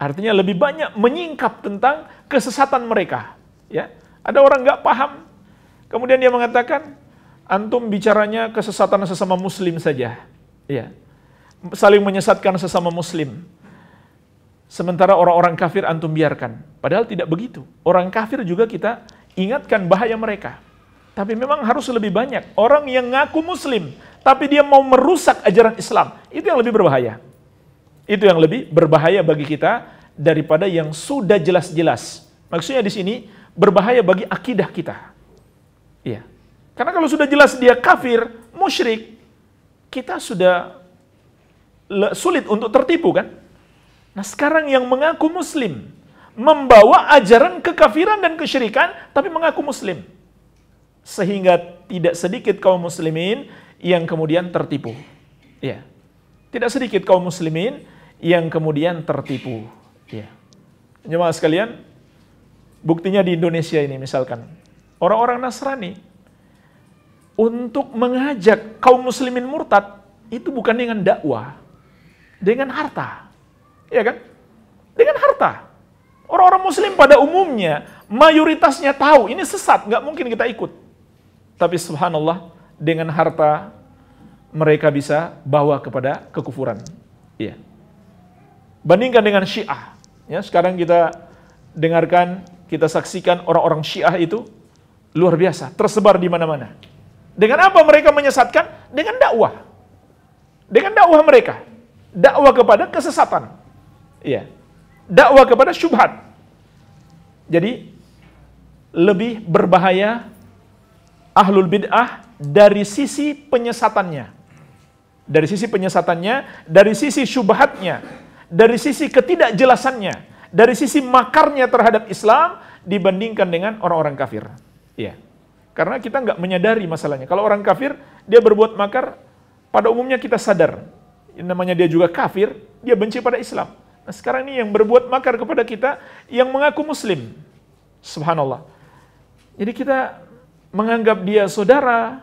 Artinya lebih banyak menyingkap tentang kesesatan mereka. Ya, ada orang nggak paham, kemudian dia mengatakan, antum bicaranya kesesatan sesama Muslim saja. Ya, saling menyesatkan sesama Muslim. Sementara orang-orang kafir antum biarkan. Padahal tidak begitu. Orang kafir juga kita ingatkan bahaya mereka. Tapi memang harus lebih banyak orang yang ngaku muslim, tapi dia mau merusak ajaran Islam. Itu yang lebih berbahaya. Itu yang lebih berbahaya bagi kita daripada yang sudah jelas-jelas. Maksudnya di sini berbahaya bagi akidah kita. Iya. Karena kalau sudah jelas dia kafir, musyrik, kita sudah sulit untuk tertipu kan? Nah sekarang yang mengaku muslim, membawa ajaran kekafiran dan kesyirikan, tapi mengaku muslim sehingga tidak sedikit kaum muslimin yang kemudian tertipu. Ya. Tidak sedikit kaum muslimin yang kemudian tertipu. Ya. Jemaah sekalian, buktinya di Indonesia ini misalkan, orang-orang Nasrani untuk mengajak kaum muslimin murtad itu bukan dengan dakwah, dengan harta. Ya kan? Dengan harta. Orang-orang muslim pada umumnya, mayoritasnya tahu, ini sesat, nggak mungkin kita ikut. Tapi subhanallah dengan harta mereka bisa bawa kepada kekufuran. Iya. Bandingkan dengan Syiah. Ya, sekarang kita dengarkan, kita saksikan orang-orang Syiah itu luar biasa, tersebar di mana-mana. Dengan apa mereka menyesatkan? Dengan dakwah. Dengan dakwah mereka. Dakwah kepada kesesatan. Iya. Dakwah kepada syubhat. Jadi lebih berbahaya ahlul bid'ah dari sisi penyesatannya. Dari sisi penyesatannya, dari sisi syubhatnya, dari sisi ketidakjelasannya, dari sisi makarnya terhadap Islam dibandingkan dengan orang-orang kafir. ya. Karena kita nggak menyadari masalahnya. Kalau orang kafir, dia berbuat makar, pada umumnya kita sadar. Namanya dia juga kafir, dia benci pada Islam. Nah sekarang ini yang berbuat makar kepada kita, yang mengaku muslim. Subhanallah. Jadi kita menganggap dia saudara,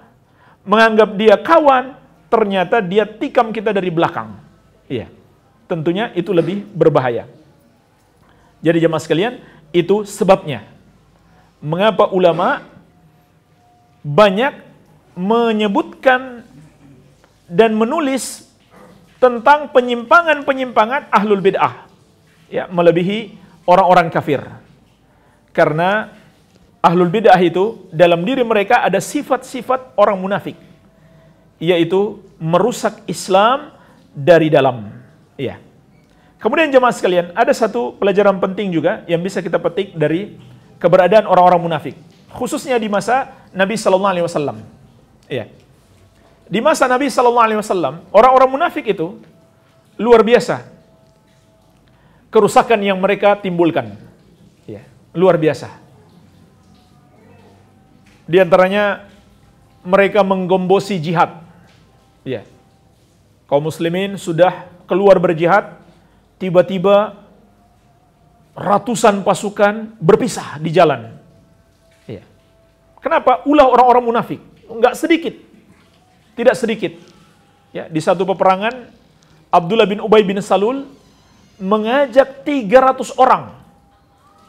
menganggap dia kawan, ternyata dia tikam kita dari belakang. Iya. Tentunya itu lebih berbahaya. Jadi jemaah sekalian, itu sebabnya. Mengapa ulama banyak menyebutkan dan menulis tentang penyimpangan-penyimpangan ahlul bid'ah. Ya, melebihi orang-orang kafir. Karena ahlul bid'ah itu dalam diri mereka ada sifat-sifat orang munafik yaitu merusak Islam dari dalam. Ya. Kemudian jemaah sekalian, ada satu pelajaran penting juga yang bisa kita petik dari keberadaan orang-orang munafik, khususnya di masa Nabi Shallallahu alaihi wasallam. ya Di masa Nabi Shallallahu alaihi wasallam, orang-orang munafik itu luar biasa kerusakan yang mereka timbulkan. Ya, luar biasa. Di antaranya mereka menggombosi jihad. Ya. Kaum muslimin sudah keluar berjihad, tiba-tiba ratusan pasukan berpisah di jalan. Ya. Kenapa? Ulah orang-orang munafik. Enggak sedikit. Tidak sedikit. Ya, di satu peperangan Abdullah bin Ubay bin Salul mengajak 300 orang.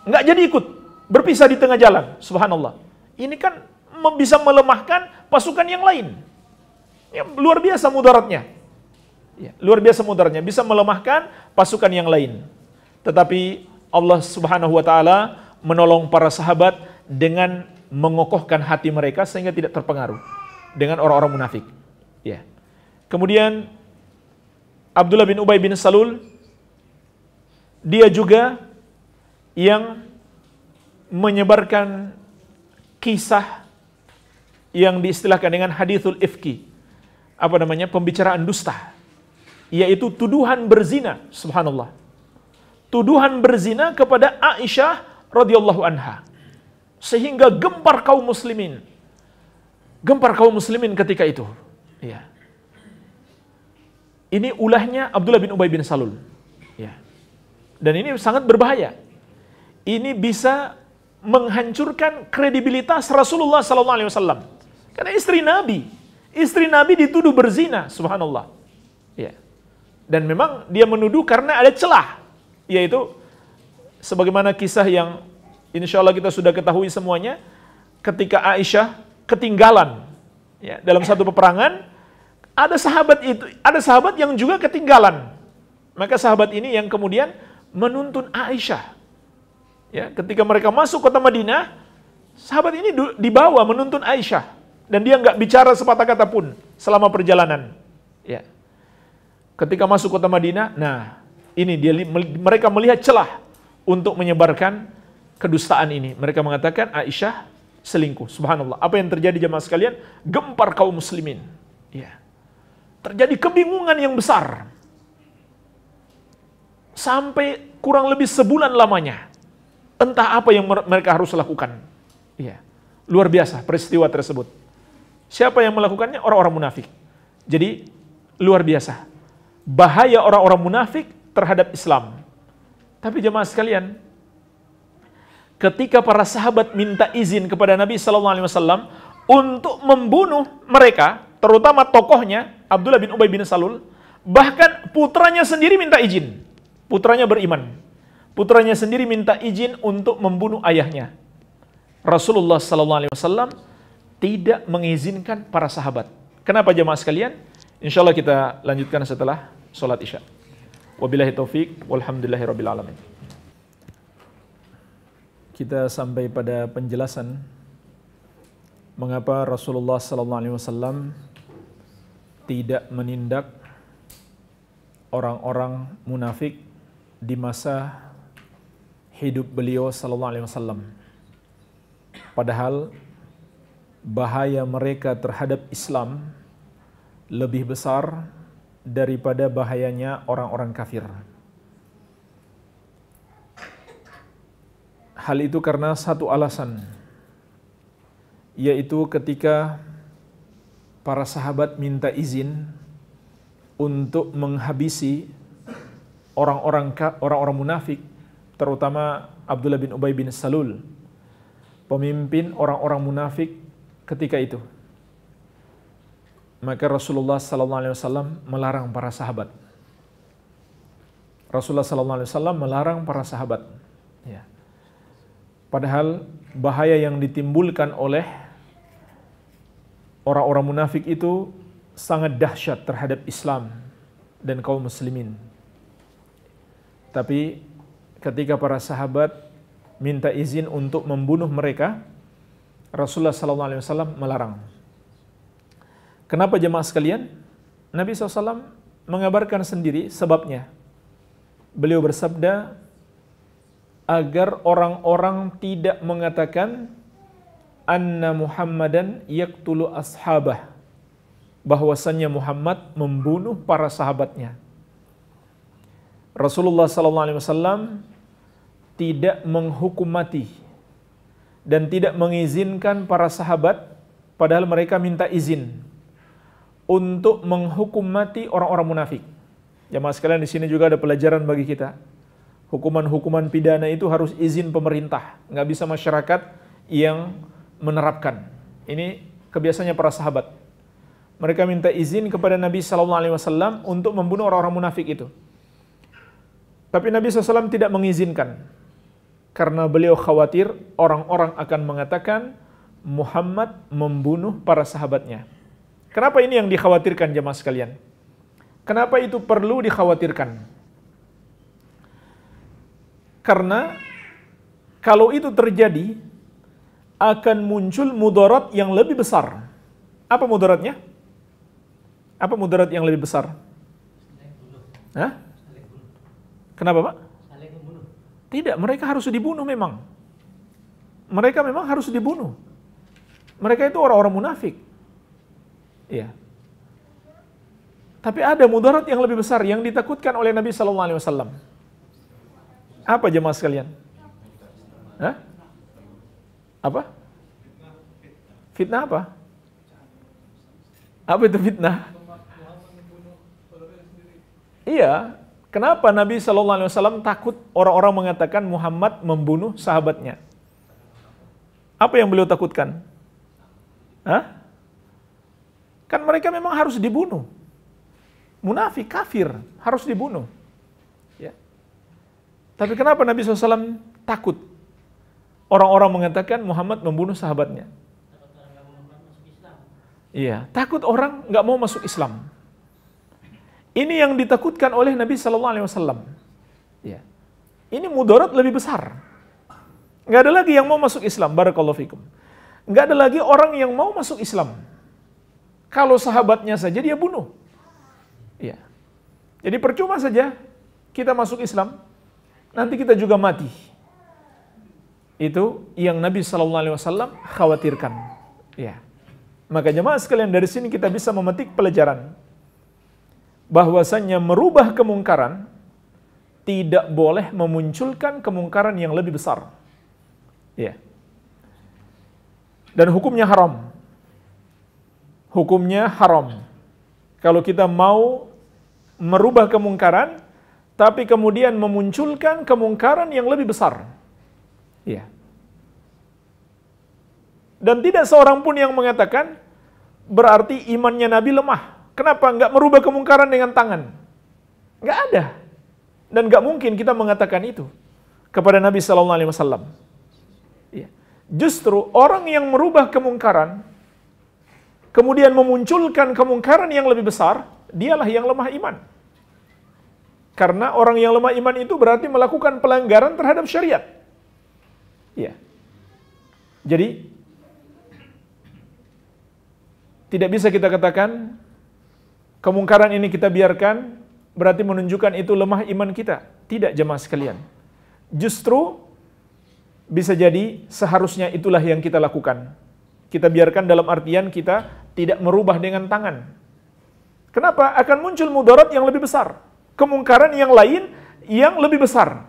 Enggak jadi ikut, berpisah di tengah jalan. Subhanallah ini kan bisa melemahkan pasukan yang lain. Ya, luar biasa mudaratnya. Ya, luar biasa mudaratnya. Bisa melemahkan pasukan yang lain. Tetapi Allah subhanahu wa ta'ala menolong para sahabat dengan mengokohkan hati mereka sehingga tidak terpengaruh dengan orang-orang munafik. Ya. Kemudian Abdullah bin Ubay bin Salul dia juga yang menyebarkan kisah yang diistilahkan dengan hadithul ifki. Apa namanya? Pembicaraan dusta. Yaitu tuduhan berzina, subhanallah. Tuduhan berzina kepada Aisyah radhiyallahu anha. Sehingga gempar kaum muslimin. Gempar kaum muslimin ketika itu. Ya. Ini ulahnya Abdullah bin Ubay bin Salul. Ya. Dan ini sangat berbahaya. Ini bisa menghancurkan kredibilitas Rasulullah sallallahu alaihi wasallam. Karena istri Nabi, istri Nabi dituduh berzina, subhanallah. Ya. Dan memang dia menuduh karena ada celah, yaitu sebagaimana kisah yang insya Allah kita sudah ketahui semuanya, ketika Aisyah ketinggalan ya, dalam satu peperangan, ada sahabat itu, ada sahabat yang juga ketinggalan. Maka sahabat ini yang kemudian menuntun Aisyah Ya, ketika mereka masuk kota Madinah, sahabat ini dibawa menuntun Aisyah dan dia nggak bicara sepatah kata pun selama perjalanan. Ya. Ketika masuk kota Madinah, nah ini dia mereka melihat celah untuk menyebarkan kedustaan ini. Mereka mengatakan Aisyah selingkuh. Subhanallah. Apa yang terjadi jemaah sekalian? Gempar kaum muslimin. Ya. Terjadi kebingungan yang besar. Sampai kurang lebih sebulan lamanya. Entah apa yang mereka harus lakukan. Iya. Luar biasa peristiwa tersebut. Siapa yang melakukannya? Orang-orang munafik. Jadi luar biasa. Bahaya orang-orang munafik terhadap Islam. Tapi jemaah sekalian, ketika para sahabat minta izin kepada Nabi Shallallahu Alaihi Wasallam untuk membunuh mereka, terutama tokohnya Abdullah bin Ubay bin Salul, bahkan putranya sendiri minta izin. Putranya beriman putranya sendiri minta izin untuk membunuh ayahnya. Rasulullah SAW tidak mengizinkan para sahabat. Kenapa jemaah sekalian? Insya Allah kita lanjutkan setelah sholat isya. Wabillahi taufik, walhamdulillahirabbil alamin. Kita sampai pada penjelasan mengapa Rasulullah SAW tidak menindak orang-orang munafik di masa hidup beliau sallallahu alaihi wasallam. Padahal bahaya mereka terhadap Islam lebih besar daripada bahayanya orang-orang kafir. Hal itu karena satu alasan, yaitu ketika para sahabat minta izin untuk menghabisi orang-orang orang-orang munafik terutama Abdullah bin Ubay bin Salul, pemimpin orang-orang munafik ketika itu. Maka Rasulullah sallallahu alaihi wasallam melarang para sahabat. Rasulullah sallallahu alaihi wasallam melarang para sahabat. Ya. Padahal bahaya yang ditimbulkan oleh orang-orang munafik itu sangat dahsyat terhadap Islam dan kaum muslimin. Tapi ketika para sahabat minta izin untuk membunuh mereka, Rasulullah SAW melarang. Kenapa jemaah sekalian? Nabi SAW mengabarkan sendiri sebabnya. Beliau bersabda, agar orang-orang tidak mengatakan anna Muhammadan yaktulu ashabah bahwasannya Muhammad membunuh para sahabatnya. Rasulullah sallallahu alaihi wasallam tidak menghukum mati dan tidak mengizinkan para sahabat padahal mereka minta izin untuk menghukum mati orang-orang munafik. Jamaah sekalian di sini juga ada pelajaran bagi kita. Hukuman-hukuman pidana itu harus izin pemerintah, nggak bisa masyarakat yang menerapkan. Ini kebiasaannya para sahabat. Mereka minta izin kepada Nabi saw untuk membunuh orang-orang munafik itu. Tapi Nabi SAW tidak mengizinkan karena beliau khawatir orang-orang akan mengatakan Muhammad membunuh para sahabatnya. Kenapa ini yang dikhawatirkan jemaah sekalian? Kenapa itu perlu dikhawatirkan? Karena kalau itu terjadi akan muncul mudarat yang lebih besar. Apa mudaratnya? Apa mudarat yang lebih besar? Hah? Kenapa, Pak? Tidak, mereka harus dibunuh memang. Mereka memang harus dibunuh. Mereka itu orang-orang munafik. Ya. Tapi ada mudarat yang lebih besar yang ditakutkan oleh Nabi Shallallahu Alaihi Wasallam. Apa jemaah sekalian? Hah? Apa? Fitnah apa? Apa itu fitnah? Iya, Kenapa Nabi Shallallahu Alaihi Wasallam takut orang-orang mengatakan Muhammad membunuh sahabatnya? Apa yang beliau takutkan? Hah? Kan mereka memang harus dibunuh. Munafik, kafir, harus dibunuh. Ya. Tapi kenapa Nabi SAW takut orang-orang mengatakan Muhammad membunuh sahabatnya? Iya, takut orang nggak mau masuk Islam. Ini yang ditakutkan oleh Nabi Shallallahu Alaihi Wasallam. Ya. Ini mudarat lebih besar. Gak ada lagi yang mau masuk Islam. Barakallahu fikum. Gak ada lagi orang yang mau masuk Islam. Kalau sahabatnya saja dia bunuh. Ya. Jadi percuma saja kita masuk Islam, nanti kita juga mati. Itu yang Nabi Shallallahu Alaihi Wasallam khawatirkan. Ya. Maka jemaah sekalian dari sini kita bisa memetik pelajaran Bahwasanya merubah kemungkaran tidak boleh memunculkan kemungkaran yang lebih besar. Ya. Dan hukumnya haram. Hukumnya haram. Kalau kita mau merubah kemungkaran, tapi kemudian memunculkan kemungkaran yang lebih besar. Ya. Dan tidak seorang pun yang mengatakan berarti imannya Nabi lemah. Kenapa nggak merubah kemungkaran dengan tangan? Nggak ada. Dan nggak mungkin kita mengatakan itu kepada Nabi Sallallahu Alaihi Wasallam. Iya. Justru orang yang merubah kemungkaran, kemudian memunculkan kemungkaran yang lebih besar, dialah yang lemah iman. Karena orang yang lemah iman itu berarti melakukan pelanggaran terhadap syariat. Ya. Jadi, tidak bisa kita katakan kemungkaran ini kita biarkan, berarti menunjukkan itu lemah iman kita. Tidak jemaah sekalian. Justru bisa jadi seharusnya itulah yang kita lakukan. Kita biarkan dalam artian kita tidak merubah dengan tangan. Kenapa? Akan muncul mudarat yang lebih besar. Kemungkaran yang lain yang lebih besar.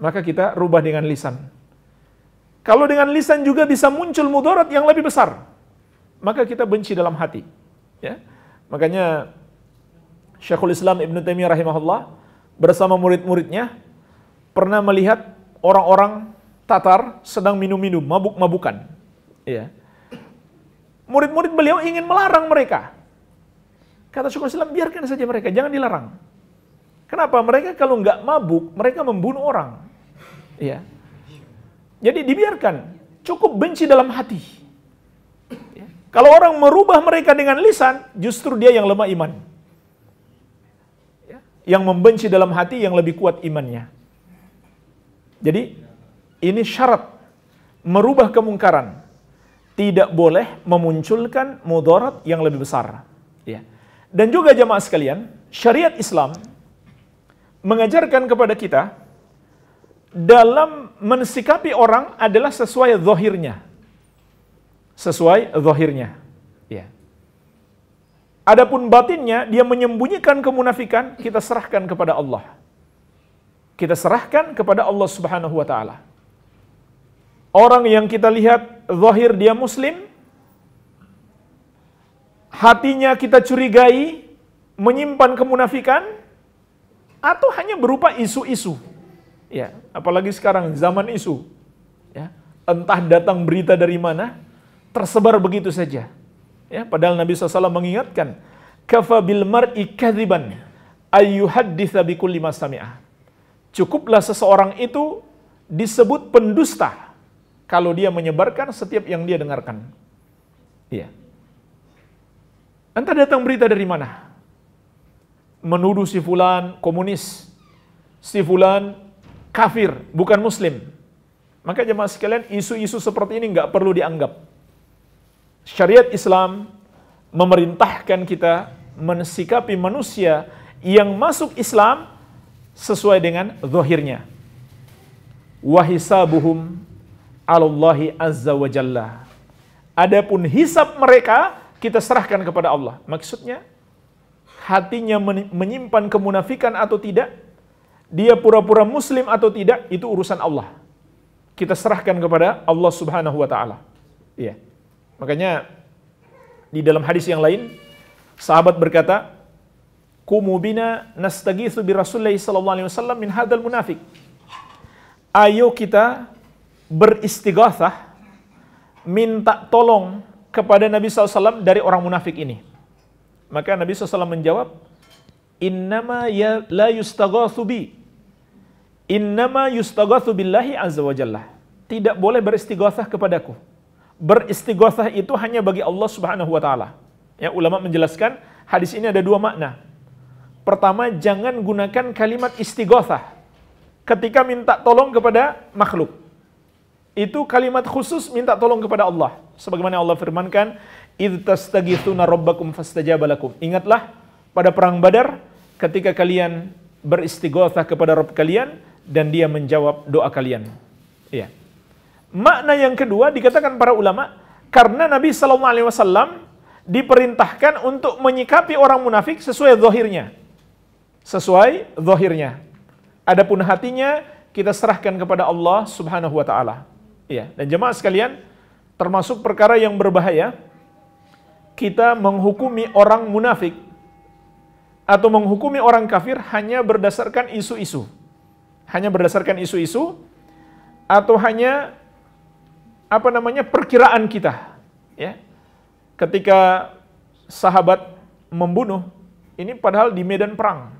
Maka kita rubah dengan lisan. Kalau dengan lisan juga bisa muncul mudarat yang lebih besar. Maka kita benci dalam hati. Ya. Makanya Syekhul Islam Ibn Taimiyah rahimahullah bersama murid-muridnya pernah melihat orang-orang Tatar sedang minum-minum, mabuk-mabukan. ya, Murid-murid beliau ingin melarang mereka. Kata Syekhul Islam, biarkan saja mereka, jangan dilarang. Kenapa? Mereka kalau nggak mabuk, mereka membunuh orang. ya, Jadi dibiarkan, cukup benci dalam hati. Kalau orang merubah mereka dengan lisan, justru dia yang lemah iman. Ya. Yang membenci dalam hati yang lebih kuat imannya. Jadi ini syarat merubah kemungkaran. Tidak boleh memunculkan mudarat yang lebih besar. Ya. Dan juga jamaah sekalian, syariat Islam mengajarkan kepada kita dalam mensikapi orang adalah sesuai zahirnya sesuai zahirnya. Ya. Adapun batinnya dia menyembunyikan kemunafikan, kita serahkan kepada Allah. Kita serahkan kepada Allah Subhanahu wa taala. Orang yang kita lihat zahir dia muslim, hatinya kita curigai menyimpan kemunafikan atau hanya berupa isu-isu. Ya, apalagi sekarang zaman isu. Ya, entah datang berita dari mana, tersebar begitu saja. Ya, padahal Nabi SAW mengingatkan, kafa bil mar'i kadhiban ayyuhadditha bikulli masami'ah. Cukuplah seseorang itu disebut pendusta kalau dia menyebarkan setiap yang dia dengarkan. Iya. Entah datang berita dari mana. Menuduh si fulan komunis, si fulan kafir, bukan muslim. Maka jemaah sekalian, isu-isu seperti ini nggak perlu dianggap syariat Islam memerintahkan kita mensikapi manusia yang masuk Islam sesuai dengan zahirnya. Wahisabuhum alallahi azza wa jalla. Adapun hisab mereka kita serahkan kepada Allah. Maksudnya hatinya menyimpan kemunafikan atau tidak, dia pura-pura muslim atau tidak, itu urusan Allah. Kita serahkan kepada Allah Subhanahu wa taala. Iya. Yeah. Makanya di dalam hadis yang lain sahabat berkata, "Kumu bina nastagitsu bi Rasulillah sallallahu alaihi wasallam min hadal munafik." Ayo kita beristighatsah minta tolong kepada Nabi SAW dari orang munafik ini. Maka Nabi SAW menjawab, Innama ya la yustagathu bi. Innama yustagathu billahi azza wa jalla. Tidak boleh beristighathah kepadaku beristighosah itu hanya bagi Allah Subhanahu wa taala. Ya, ulama menjelaskan hadis ini ada dua makna. Pertama, jangan gunakan kalimat istighosah ketika minta tolong kepada makhluk. Itu kalimat khusus minta tolong kepada Allah. Sebagaimana Allah firmankan, "Idz rabbakum fastajabalakum." Ingatlah pada perang Badar ketika kalian beristighosah kepada Rabb kalian dan dia menjawab doa kalian. Iya. Makna yang kedua dikatakan para ulama karena Nabi Shallallahu Alaihi Wasallam diperintahkan untuk menyikapi orang munafik sesuai zahirnya. Sesuai zahirnya. Adapun hatinya kita serahkan kepada Allah Subhanahu wa taala. Iya, dan jemaah sekalian, termasuk perkara yang berbahaya kita menghukumi orang munafik atau menghukumi orang kafir hanya berdasarkan isu-isu. Hanya berdasarkan isu-isu atau hanya apa namanya perkiraan kita ya ketika sahabat membunuh ini padahal di medan perang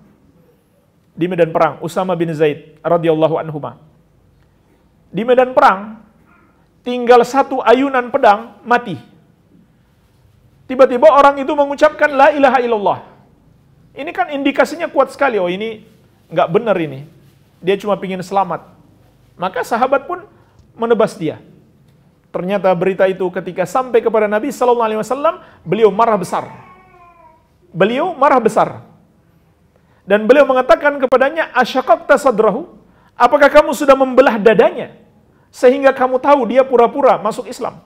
di medan perang Usama bin Zaid radhiyallahu anhu di medan perang tinggal satu ayunan pedang mati tiba-tiba orang itu mengucapkan la ilaha illallah ini kan indikasinya kuat sekali oh ini nggak benar ini dia cuma pingin selamat maka sahabat pun menebas dia Ternyata berita itu ketika sampai kepada Nabi Sallallahu Alaihi Wasallam, beliau marah besar. Beliau marah besar. Dan beliau mengatakan kepadanya, Asyakak tasadrahu, apakah kamu sudah membelah dadanya? Sehingga kamu tahu dia pura-pura masuk Islam.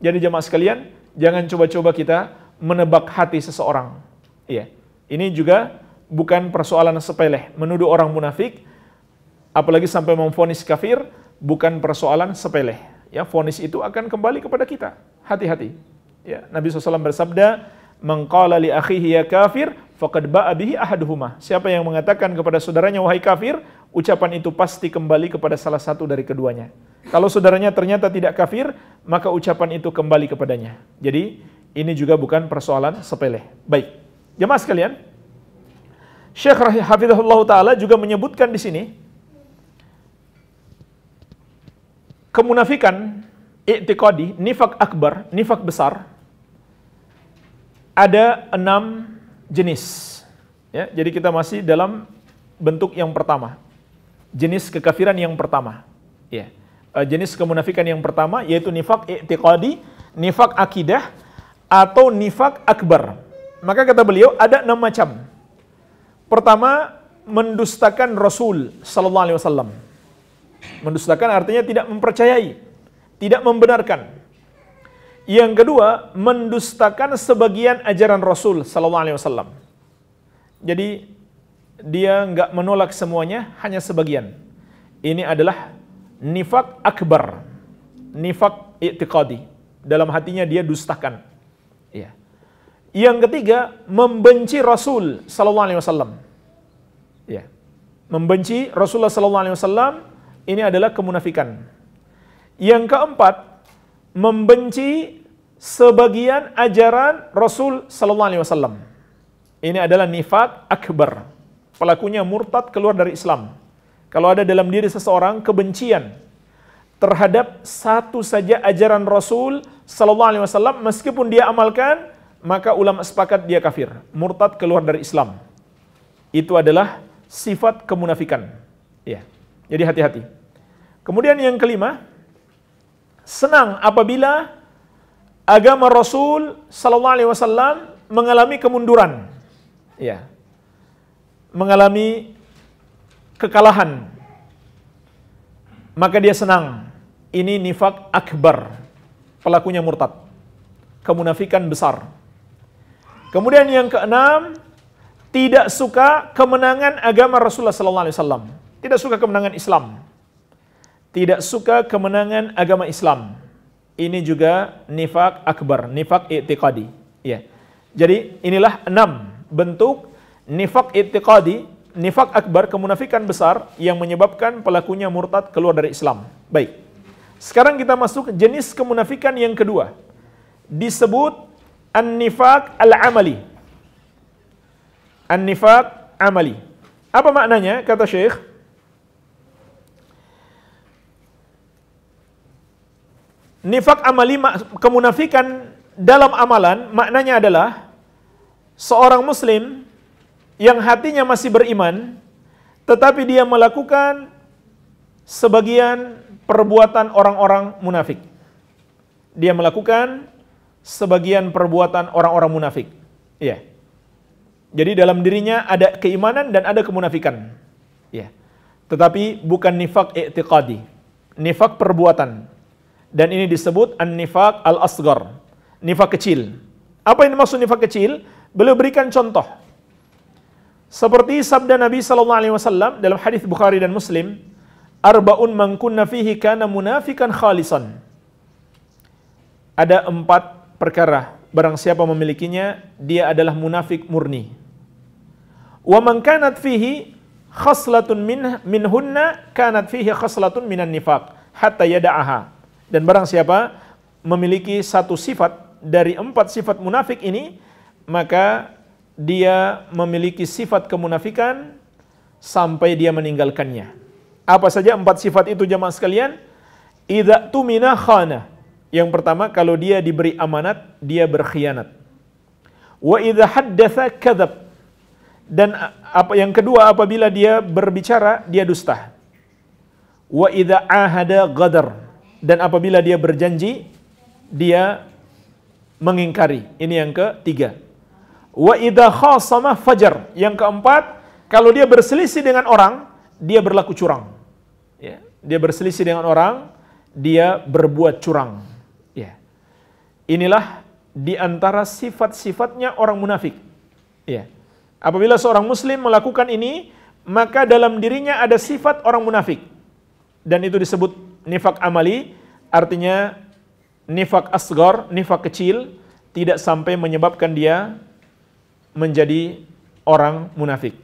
Jadi jemaah sekalian, jangan coba-coba kita menebak hati seseorang. Iya. Ini juga bukan persoalan sepele. Menuduh orang munafik, apalagi sampai memfonis kafir, bukan persoalan sepele ya fonis itu akan kembali kepada kita. Hati-hati. Ya, Nabi SAW bersabda, mengkala li akhihi ya kafir, faqad ba'abihi bihi Siapa yang mengatakan kepada saudaranya wahai kafir, ucapan itu pasti kembali kepada salah satu dari keduanya. Kalau saudaranya ternyata tidak kafir, maka ucapan itu kembali kepadanya. Jadi, ini juga bukan persoalan sepele. Baik. Jemaah sekalian, Syekh Hafizahullah Ta'ala juga menyebutkan di sini, kemunafikan i'tiqadi, nifak akbar, nifak besar, ada enam jenis. Ya, jadi kita masih dalam bentuk yang pertama. Jenis kekafiran yang pertama. Ya. Eh, jenis kemunafikan yang pertama yaitu nifak i'tiqadi, nifak akidah, atau nifak akbar. Maka kata beliau ada enam macam. Pertama, mendustakan Rasul Sallallahu Alaihi Wasallam Mendustakan artinya tidak mempercayai, tidak membenarkan. Yang kedua, mendustakan sebagian ajaran Rasul Sallallahu Alaihi Wasallam. Jadi dia nggak menolak semuanya, hanya sebagian. Ini adalah nifak akbar, nifak i'tiqadi. Dalam hatinya dia dustakan. Ya. Yang ketiga, membenci Rasul Sallallahu Alaihi Wasallam. Ya. Membenci Rasulullah Sallallahu Alaihi Wasallam ini adalah kemunafikan. Yang keempat, membenci sebagian ajaran Rasul sallallahu alaihi wasallam. Ini adalah nifat akbar. Pelakunya murtad keluar dari Islam. Kalau ada dalam diri seseorang kebencian terhadap satu saja ajaran Rasul sallallahu alaihi wasallam meskipun dia amalkan, maka ulama sepakat dia kafir, murtad keluar dari Islam. Itu adalah sifat kemunafikan. Ya. Jadi hati-hati. Kemudian yang kelima, senang apabila agama Rasul sallallahu alaihi wasallam mengalami kemunduran. Ya. Mengalami kekalahan. Maka dia senang. Ini nifak akbar. Pelakunya murtad. Kemunafikan besar. Kemudian yang keenam, tidak suka kemenangan agama Rasulullah sallallahu alaihi wasallam. Tidak suka kemenangan Islam tidak suka kemenangan agama Islam. Ini juga nifak akbar, nifak i'tiqadi. Ya. Jadi inilah enam bentuk nifak i'tiqadi, nifak akbar, kemunafikan besar yang menyebabkan pelakunya murtad keluar dari Islam. Baik. Sekarang kita masuk jenis kemunafikan yang kedua. Disebut an-nifak al-amali. An-nifak amali. Apa maknanya? Kata Syekh, nifak amali kemunafikan dalam amalan maknanya adalah seorang muslim yang hatinya masih beriman tetapi dia melakukan sebagian perbuatan orang-orang munafik. Dia melakukan sebagian perbuatan orang-orang munafik. Iya. Jadi dalam dirinya ada keimanan dan ada kemunafikan. Iya. Tetapi bukan nifak i'tiqadi. Nifak perbuatan. Dan ini disebut an-nifaq al-asgar. Nifak kecil. Apa yang dimaksud nifak kecil? Beliau berikan contoh. Seperti sabda Nabi sallallahu alaihi wasallam dalam hadis Bukhari dan Muslim, "Arbaun man kunna fihi kana munafikan khalisan." Ada empat perkara barang siapa memilikinya dia adalah munafik murni. Wa man kanat fihi khaslatun min minhunna kanat fihi khaslatun minan nifaq hatta yada'aha. Dan barang siapa memiliki satu sifat dari empat sifat munafik ini, maka dia memiliki sifat kemunafikan sampai dia meninggalkannya. Apa saja empat sifat itu jamaah sekalian? Idza tumina khana. Yang pertama, kalau dia diberi amanat, dia berkhianat. Wa idza haddatsa kadzab. Dan apa yang kedua, apabila dia berbicara, dia dusta. Wa idza ahada ghadar dan apabila dia berjanji dia mengingkari. Ini yang ketiga. Wa idha khasama fajar. Yang keempat, kalau dia berselisih dengan orang, dia berlaku curang. Ya. Dia berselisih dengan orang, dia berbuat curang. Ya. Inilah di antara sifat-sifatnya orang munafik. Ya. Apabila seorang muslim melakukan ini, maka dalam dirinya ada sifat orang munafik. Dan itu disebut nifak amali artinya nifak asgor, nifak kecil tidak sampai menyebabkan dia menjadi orang munafik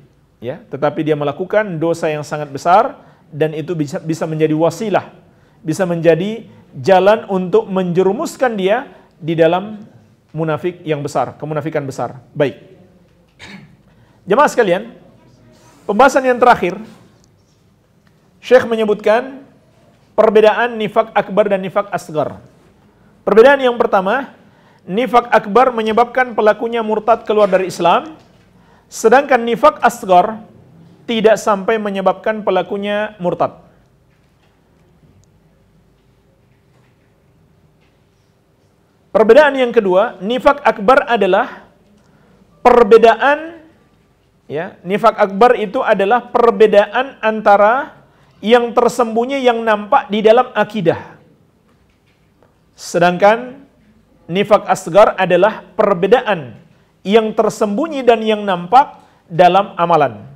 ya tetapi dia melakukan dosa yang sangat besar dan itu bisa bisa menjadi wasilah bisa menjadi jalan untuk menjerumuskan dia di dalam munafik yang besar kemunafikan besar baik jemaah sekalian pembahasan yang terakhir Syekh menyebutkan perbedaan nifak akbar dan nifak asgar. Perbedaan yang pertama, nifak akbar menyebabkan pelakunya murtad keluar dari Islam, sedangkan nifak asgar tidak sampai menyebabkan pelakunya murtad. Perbedaan yang kedua, nifak akbar adalah perbedaan ya, nifak akbar itu adalah perbedaan antara yang tersembunyi yang nampak di dalam akidah. Sedangkan nifak asgar adalah perbedaan yang tersembunyi dan yang nampak dalam amalan.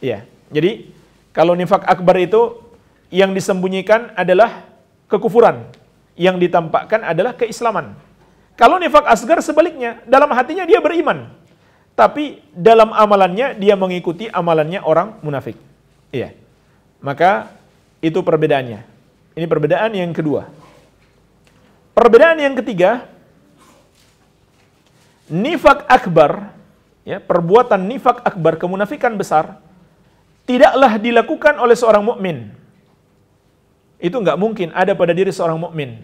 Ya. Jadi kalau nifak akbar itu yang disembunyikan adalah kekufuran, yang ditampakkan adalah keislaman. Kalau nifak asgar sebaliknya, dalam hatinya dia beriman, tapi dalam amalannya dia mengikuti amalannya orang munafik. Iya. Maka itu perbedaannya. Ini perbedaan yang kedua. Perbedaan yang ketiga, nifak akbar, ya, perbuatan nifak akbar kemunafikan besar tidaklah dilakukan oleh seorang mukmin. Itu nggak mungkin ada pada diri seorang mukmin.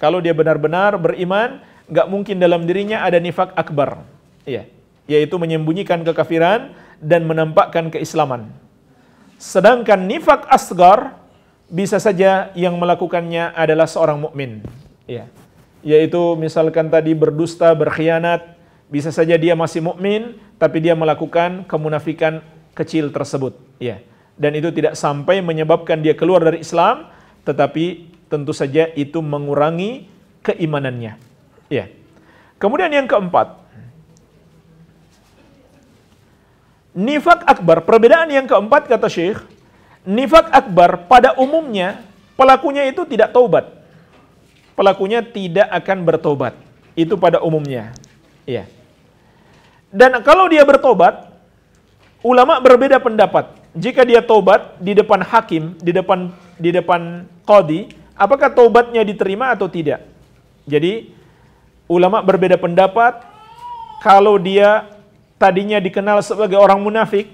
Kalau dia benar-benar beriman, nggak mungkin dalam dirinya ada nifak akbar. ya, yaitu menyembunyikan kekafiran dan menampakkan keislaman. Sedangkan nifak asgar bisa saja yang melakukannya adalah seorang mukmin. Ya. Yaitu misalkan tadi berdusta, berkhianat, bisa saja dia masih mukmin tapi dia melakukan kemunafikan kecil tersebut. Ya. Dan itu tidak sampai menyebabkan dia keluar dari Islam, tetapi tentu saja itu mengurangi keimanannya. Ya. Kemudian yang keempat, Nifak akbar, perbedaan yang keempat kata Syekh, nifak akbar pada umumnya pelakunya itu tidak taubat. Pelakunya tidak akan bertobat. Itu pada umumnya. ya Dan kalau dia bertobat, ulama berbeda pendapat. Jika dia tobat di depan hakim, di depan di depan qadi, apakah tobatnya diterima atau tidak? Jadi ulama berbeda pendapat kalau dia tadinya dikenal sebagai orang munafik,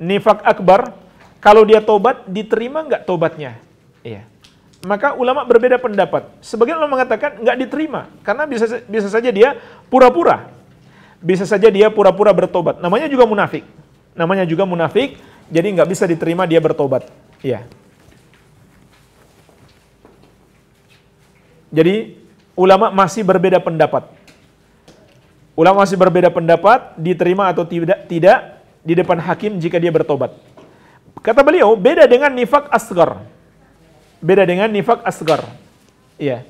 nifak akbar, kalau dia tobat, diterima nggak tobatnya? Iya. Maka ulama berbeda pendapat. Sebagian ulama mengatakan nggak diterima, karena bisa bisa saja dia pura-pura. Bisa saja dia pura-pura bertobat. Namanya juga munafik. Namanya juga munafik, jadi nggak bisa diterima dia bertobat. Iya. Jadi ulama masih berbeda pendapat. Ulama masih berbeda pendapat diterima atau tidak tidak di depan hakim jika dia bertobat. Kata beliau beda dengan nifak asgar. Beda dengan nifak asgar. Iya.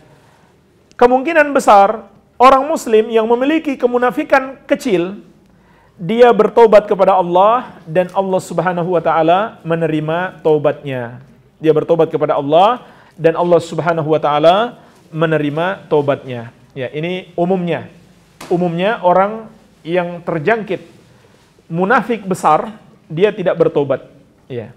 Kemungkinan besar orang muslim yang memiliki kemunafikan kecil dia bertobat kepada Allah dan Allah Subhanahu wa taala menerima tobatnya. Dia bertobat kepada Allah dan Allah Subhanahu wa taala menerima tobatnya. Ya, ini umumnya umumnya orang yang terjangkit munafik besar dia tidak bertobat ya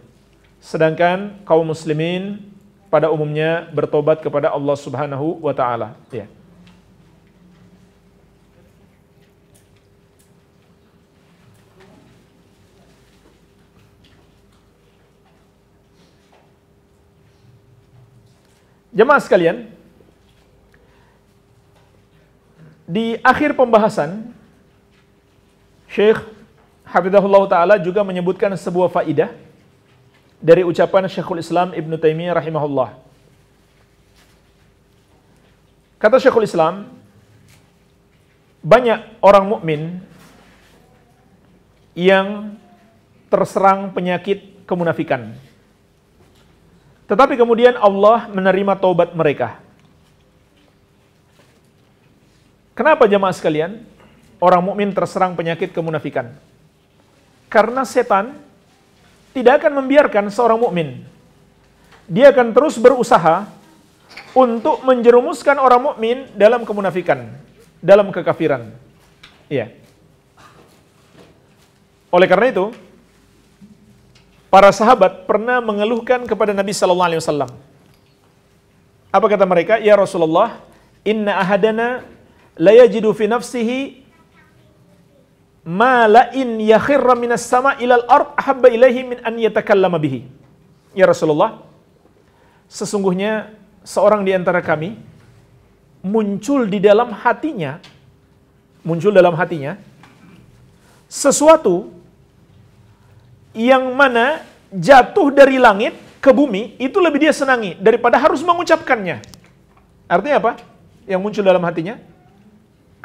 sedangkan kaum muslimin pada umumnya bertobat kepada Allah Subhanahu wa taala ya Jemaah sekalian, di akhir pembahasan Syekh Habibullah Ta'ala juga menyebutkan sebuah faidah dari ucapan Syekhul Islam Ibn Taimiyah rahimahullah. Kata Syekhul Islam, banyak orang mukmin yang terserang penyakit kemunafikan. Tetapi kemudian Allah menerima taubat mereka. Kenapa jemaah sekalian? Orang mukmin terserang penyakit kemunafikan. Karena setan tidak akan membiarkan seorang mukmin. Dia akan terus berusaha untuk menjerumuskan orang mukmin dalam kemunafikan, dalam kekafiran. Iya. Oleh karena itu, para sahabat pernah mengeluhkan kepada Nabi Sallallahu Alaihi Wasallam. Apa kata mereka? Ya Rasulullah, inna ahadana la fi nafsihi ma la in yakhirra minas sama ila al ard ahabba ilaihi min an yatakallama bihi. Ya Rasulullah, sesungguhnya seorang di antara kami muncul di dalam hatinya muncul dalam hatinya sesuatu yang mana jatuh dari langit ke bumi itu lebih dia senangi daripada harus mengucapkannya. Artinya apa? Yang muncul dalam hatinya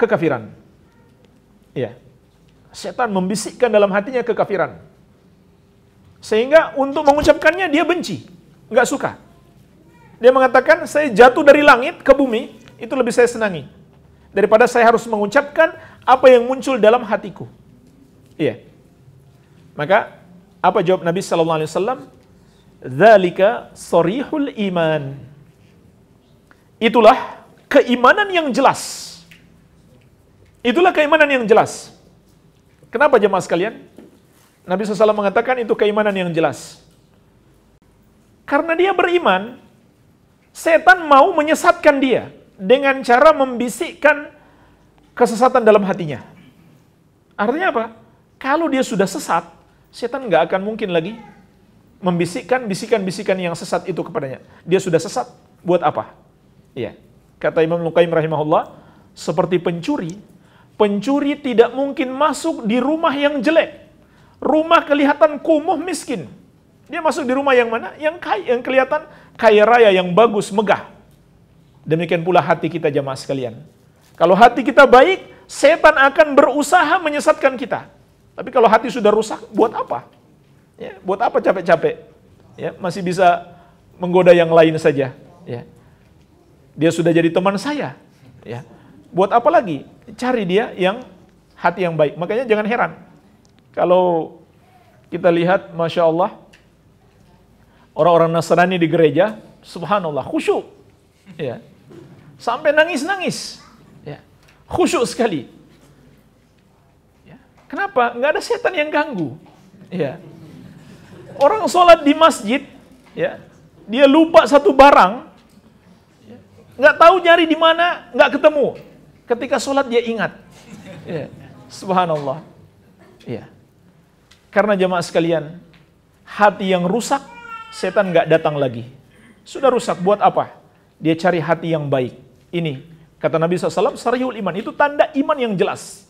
kekafiran. Ya. Setan membisikkan dalam hatinya kekafiran. Sehingga untuk mengucapkannya dia benci, nggak suka. Dia mengatakan, saya jatuh dari langit ke bumi, itu lebih saya senangi. Daripada saya harus mengucapkan apa yang muncul dalam hatiku. Iya. Maka apa jawab Nabi SAW? Zalika sorihul iman. Itulah keimanan yang jelas Itulah keimanan yang jelas. Kenapa jemaah sekalian? Nabi SAW mengatakan itu keimanan yang jelas. Karena dia beriman, setan mau menyesatkan dia dengan cara membisikkan kesesatan dalam hatinya. Artinya apa? Kalau dia sudah sesat, setan nggak akan mungkin lagi membisikkan bisikan-bisikan yang sesat itu kepadanya. Dia sudah sesat, buat apa? Iya. Kata Imam Luqaim rahimahullah, seperti pencuri Pencuri tidak mungkin masuk di rumah yang jelek. Rumah kelihatan kumuh miskin. Dia masuk di rumah yang mana? Yang kaya, yang kelihatan kaya raya, yang bagus, megah. Demikian pula hati kita jamaah sekalian. Kalau hati kita baik, setan akan berusaha menyesatkan kita. Tapi kalau hati sudah rusak, buat apa? Ya, buat apa capek-capek? Ya, masih bisa menggoda yang lain saja. Ya. Dia sudah jadi teman saya. Ya buat apa lagi? Cari dia yang hati yang baik. Makanya jangan heran kalau kita lihat, masya Allah, orang-orang Nasrani di gereja, subhanallah, khusyuk, ya, sampai nangis-nangis, ya, khusyuk sekali. Ya. Kenapa? Nggak ada setan yang ganggu, ya. Orang sholat di masjid, ya, dia lupa satu barang, ya, nggak tahu nyari di mana, nggak ketemu. Ketika sholat dia ingat. Ya. Subhanallah. Ya. Karena jamaah sekalian, hati yang rusak, setan gak datang lagi. Sudah rusak, buat apa? Dia cari hati yang baik. Ini, kata Nabi SAW, sarihul iman. Itu tanda iman yang jelas.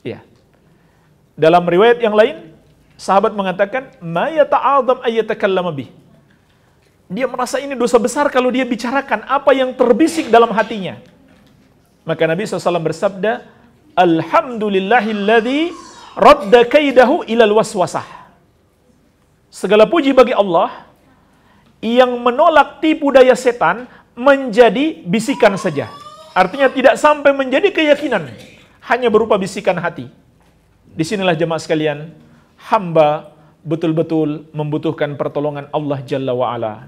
Ya. Dalam riwayat yang lain, sahabat mengatakan, Dia merasa ini dosa besar kalau dia bicarakan apa yang terbisik dalam hatinya. Maka Nabi SAW bersabda, Alhamdulillahilladzi radda kaidahu ilal waswasah. Segala puji bagi Allah yang menolak tipu daya setan menjadi bisikan saja. Artinya tidak sampai menjadi keyakinan, hanya berupa bisikan hati. Disinilah jemaah sekalian, hamba betul-betul membutuhkan pertolongan Allah Jalla wa'ala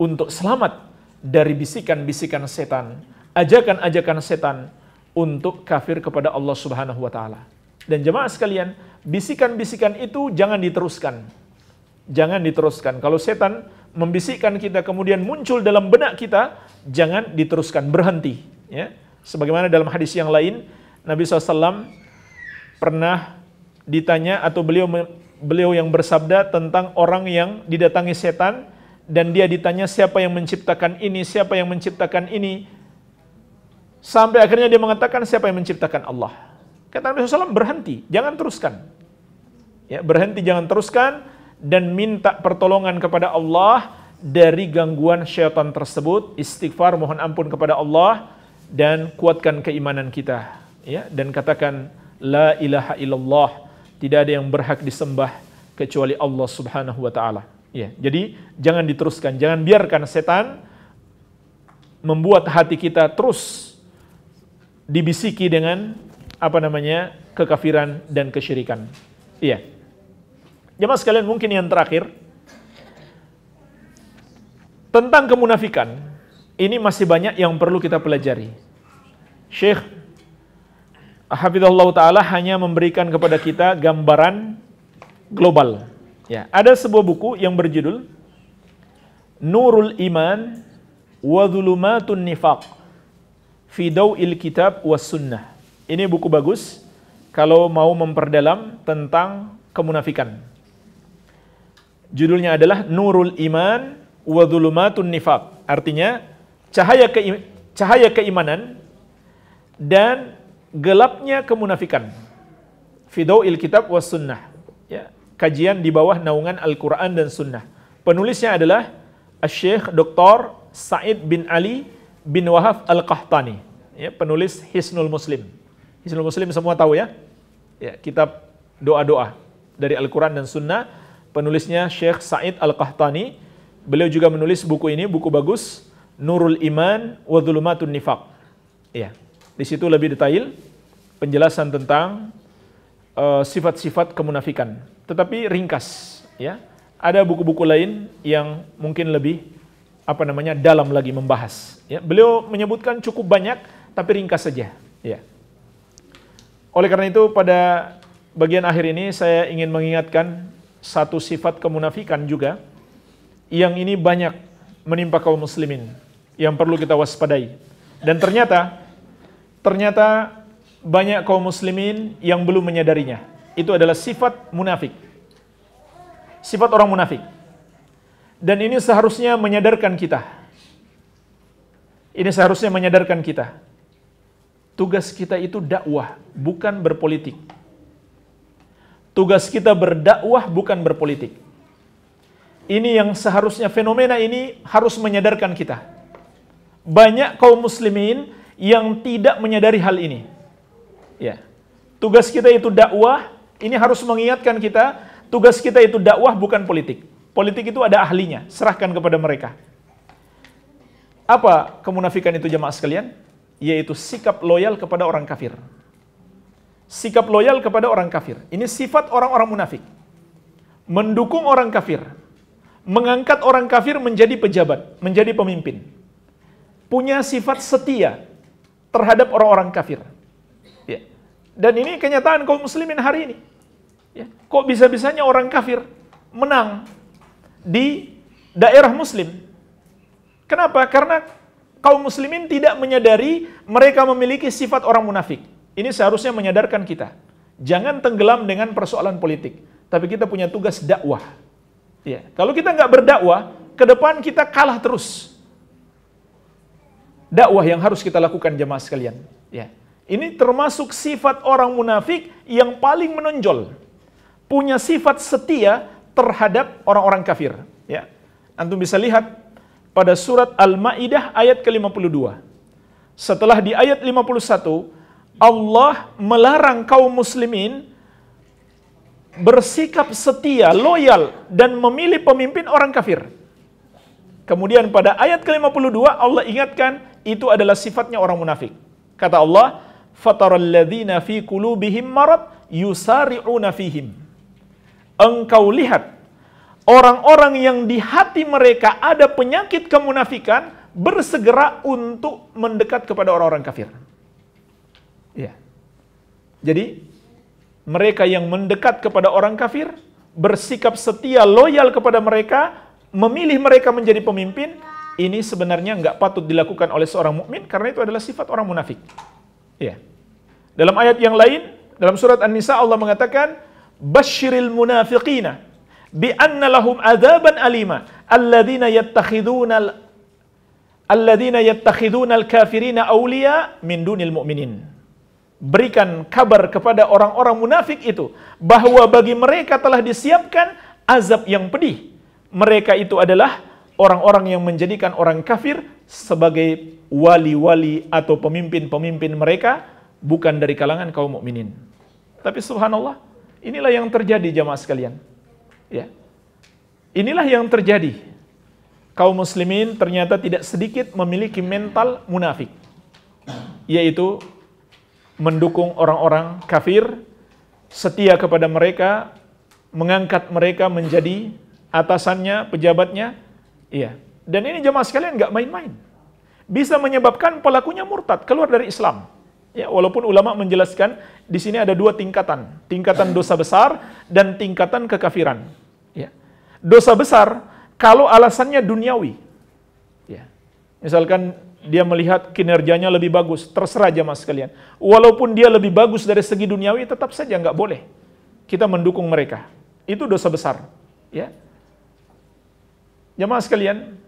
untuk selamat dari bisikan-bisikan setan ajakan-ajakan setan untuk kafir kepada Allah Subhanahu wa taala. Dan jemaah sekalian, bisikan-bisikan itu jangan diteruskan. Jangan diteruskan. Kalau setan membisikkan kita kemudian muncul dalam benak kita, jangan diteruskan, berhenti, ya. Sebagaimana dalam hadis yang lain, Nabi SAW pernah ditanya atau beliau beliau yang bersabda tentang orang yang didatangi setan dan dia ditanya siapa yang menciptakan ini, siapa yang menciptakan ini, Sampai akhirnya dia mengatakan siapa yang menciptakan Allah. Kata Nabi SAW, berhenti, jangan teruskan. Ya, berhenti, jangan teruskan dan minta pertolongan kepada Allah dari gangguan syaitan tersebut. Istighfar, mohon ampun kepada Allah dan kuatkan keimanan kita. Ya, dan katakan, La ilaha illallah, tidak ada yang berhak disembah kecuali Allah Subhanahu wa taala. Ya, jadi jangan diteruskan, jangan biarkan setan membuat hati kita terus dibisiki dengan apa namanya kekafiran dan kesyirikan. Iya. Jemaah sekalian mungkin yang terakhir tentang kemunafikan ini masih banyak yang perlu kita pelajari. Syekh Hafidzallah Ta'ala hanya memberikan kepada kita gambaran global. Ya, ada sebuah buku yang berjudul Nurul Iman wa Zulumatun Nifaq Fidauil Kitab was Sunnah. Ini buku bagus kalau mau memperdalam tentang kemunafikan. Judulnya adalah Nurul Iman wa Dhulumatun Nifaq. Artinya cahaya ke cahaya keimanan dan gelapnya kemunafikan. Fidauil Kitab was Sunnah. Ya, kajian di bawah naungan Al-Qur'an dan Sunnah. Penulisnya adalah Syekh Dr. Said bin Ali bin Wahab Al-Qahtani, ya, penulis Hisnul Muslim. Hisnul Muslim semua tahu ya, ya kitab doa-doa dari Al-Quran dan Sunnah, penulisnya Syekh Said Al-Qahtani, beliau juga menulis buku ini, buku bagus, Nurul Iman wa Dhulumatun Nifak. Ya, di situ lebih detail penjelasan tentang eh, sifat-sifat uh, kemunafikan. Tetapi ringkas, ya. Ada buku-buku lain yang mungkin lebih apa namanya dalam lagi membahas. Ya, beliau menyebutkan cukup banyak tapi ringkas saja. Ya. Oleh karena itu pada bagian akhir ini saya ingin mengingatkan satu sifat kemunafikan juga yang ini banyak menimpa kaum muslimin yang perlu kita waspadai. Dan ternyata ternyata banyak kaum muslimin yang belum menyadarinya. Itu adalah sifat munafik. Sifat orang munafik. Dan ini seharusnya menyadarkan kita. Ini seharusnya menyadarkan kita. Tugas kita itu dakwah, bukan berpolitik. Tugas kita berdakwah bukan berpolitik. Ini yang seharusnya fenomena ini harus menyadarkan kita. Banyak kaum muslimin yang tidak menyadari hal ini. Ya. Tugas kita itu dakwah, ini harus mengingatkan kita, tugas kita itu dakwah bukan politik. Politik itu ada ahlinya, serahkan kepada mereka. Apa kemunafikan itu jemaah sekalian? Yaitu sikap loyal kepada orang kafir. Sikap loyal kepada orang kafir. Ini sifat orang-orang munafik. Mendukung orang kafir. Mengangkat orang kafir menjadi pejabat, menjadi pemimpin. Punya sifat setia terhadap orang-orang kafir. Ya. Dan ini kenyataan kaum muslimin hari ini. Ya. Kok bisa-bisanya orang kafir menang di daerah muslim. Kenapa? Karena kaum muslimin tidak menyadari mereka memiliki sifat orang munafik. Ini seharusnya menyadarkan kita. Jangan tenggelam dengan persoalan politik, tapi kita punya tugas dakwah. Ya, kalau kita nggak berdakwah, ke depan kita kalah terus. Dakwah yang harus kita lakukan jemaah sekalian. Ya, ini termasuk sifat orang munafik yang paling menonjol. Punya sifat setia terhadap orang-orang kafir. Ya. Antum bisa lihat pada surat Al-Ma'idah ayat ke-52. Setelah di ayat 51, Allah melarang kaum muslimin bersikap setia, loyal, dan memilih pemimpin orang kafir. Kemudian pada ayat ke-52 Allah ingatkan itu adalah sifatnya orang munafik. Kata Allah, فَتَرَ الَّذِينَ فِي قُلُوبِهِمْ مَرَضْ يُسَارِعُونَ فِيهِمْ engkau lihat orang-orang yang di hati mereka ada penyakit kemunafikan bersegera untuk mendekat kepada orang-orang kafir. Ya. Jadi mereka yang mendekat kepada orang kafir bersikap setia loyal kepada mereka, memilih mereka menjadi pemimpin, ini sebenarnya nggak patut dilakukan oleh seorang mukmin karena itu adalah sifat orang munafik. Ya. Dalam ayat yang lain, dalam surat An-Nisa Allah mengatakan, basyiril munafiqina bi anna lahum adzaban alima alladzina yattakhiduna alladzina yattakhiduna al-kafirina awliya min dunil mu'minin berikan kabar kepada orang-orang munafik itu bahwa bagi mereka telah disiapkan azab yang pedih mereka itu adalah orang-orang yang menjadikan orang kafir sebagai wali-wali atau pemimpin-pemimpin mereka bukan dari kalangan kaum mukminin tapi subhanallah Inilah yang terjadi jamaah sekalian. Ya. Inilah yang terjadi. Kaum muslimin ternyata tidak sedikit memiliki mental munafik. Yaitu mendukung orang-orang kafir, setia kepada mereka, mengangkat mereka menjadi atasannya, pejabatnya. Iya. Dan ini jemaah sekalian nggak main-main. Bisa menyebabkan pelakunya murtad, keluar dari Islam. Ya, walaupun ulama menjelaskan di sini ada dua tingkatan, tingkatan dosa besar dan tingkatan kekafiran. Ya. Dosa besar kalau alasannya duniawi. Ya. Misalkan dia melihat kinerjanya lebih bagus, terserah aja mas kalian. Walaupun dia lebih bagus dari segi duniawi, tetap saja nggak boleh kita mendukung mereka. Itu dosa besar. Ya. Jamaah sekalian,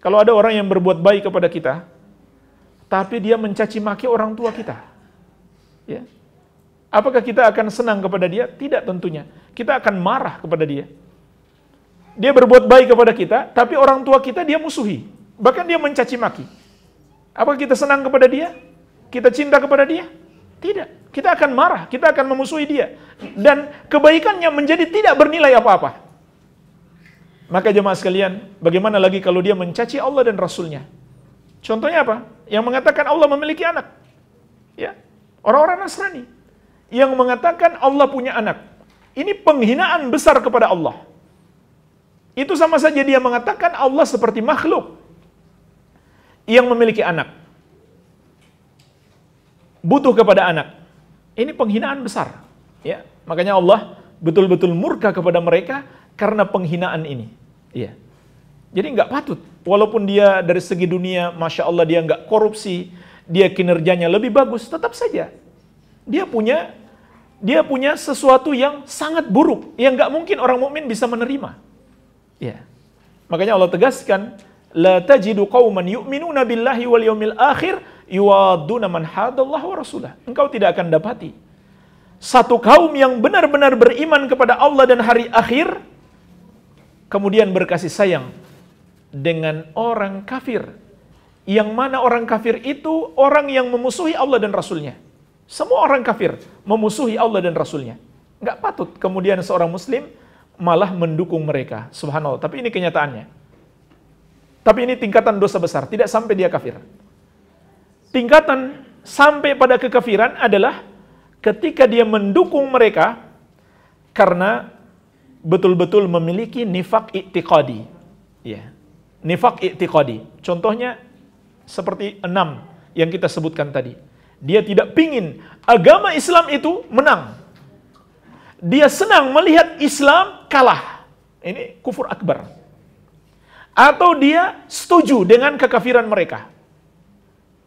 kalau ada orang yang berbuat baik kepada kita, tapi dia mencaci maki orang tua kita. Ya. Apakah kita akan senang kepada dia? Tidak tentunya. Kita akan marah kepada dia. Dia berbuat baik kepada kita, tapi orang tua kita dia musuhi. Bahkan dia mencaci maki. Apakah kita senang kepada dia? Kita cinta kepada dia? Tidak. Kita akan marah, kita akan memusuhi dia. Dan kebaikannya menjadi tidak bernilai apa-apa. Maka jemaah sekalian, bagaimana lagi kalau dia mencaci Allah dan Rasulnya? Contohnya apa? Yang mengatakan Allah memiliki anak. Ya. Orang-orang Nasrani yang mengatakan Allah punya anak. Ini penghinaan besar kepada Allah. Itu sama saja dia mengatakan Allah seperti makhluk yang memiliki anak. Butuh kepada anak. Ini penghinaan besar. Ya, makanya Allah betul-betul murka kepada mereka karena penghinaan ini. Iya. Jadi nggak patut Walaupun dia dari segi dunia, masya Allah dia nggak korupsi, dia kinerjanya lebih bagus, tetap saja dia punya dia punya sesuatu yang sangat buruk yang nggak mungkin orang mukmin bisa menerima. Ya. Makanya Allah tegaskan, la tajidu qauman yu'minuna billahi wal yawmil akhir yuwadduna man hadallahu Engkau tidak akan dapati satu kaum yang benar-benar beriman kepada Allah dan hari akhir kemudian berkasih sayang dengan orang kafir. Yang mana orang kafir itu orang yang memusuhi Allah dan Rasulnya. Semua orang kafir memusuhi Allah dan Rasulnya. Nggak patut kemudian seorang muslim malah mendukung mereka. Subhanallah. Tapi ini kenyataannya. Tapi ini tingkatan dosa besar. Tidak sampai dia kafir. Tingkatan sampai pada kekafiran adalah ketika dia mendukung mereka karena betul-betul memiliki nifak iktikadi. Ya nifak i'tiqadi. Contohnya seperti enam yang kita sebutkan tadi. Dia tidak pingin agama Islam itu menang. Dia senang melihat Islam kalah. Ini kufur akbar. Atau dia setuju dengan kekafiran mereka.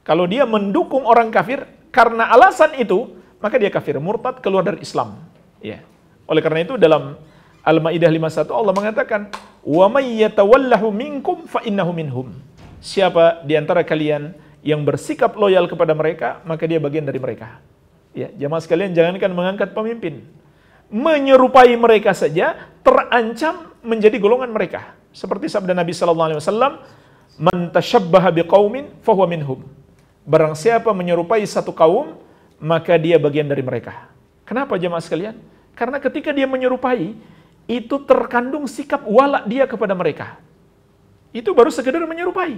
Kalau dia mendukung orang kafir karena alasan itu, maka dia kafir, murtad keluar dari Islam. Ya. Oleh karena itu dalam Al-Maidah 51 Allah mengatakan, Wa may minkum fa innahu minhum. Siapa di antara kalian yang bersikap loyal kepada mereka, maka dia bagian dari mereka. Ya, jamaah sekalian jangankan mengangkat pemimpin. Menyerupai mereka saja terancam menjadi golongan mereka. Seperti sabda Nabi sallallahu alaihi wasallam, "Man tashabbaha biqaumin fahuwa minhum." Barang siapa menyerupai satu kaum, maka dia bagian dari mereka. Kenapa jemaah sekalian? Karena ketika dia menyerupai, itu terkandung sikap walak dia kepada mereka. Itu baru sekedar menyerupai.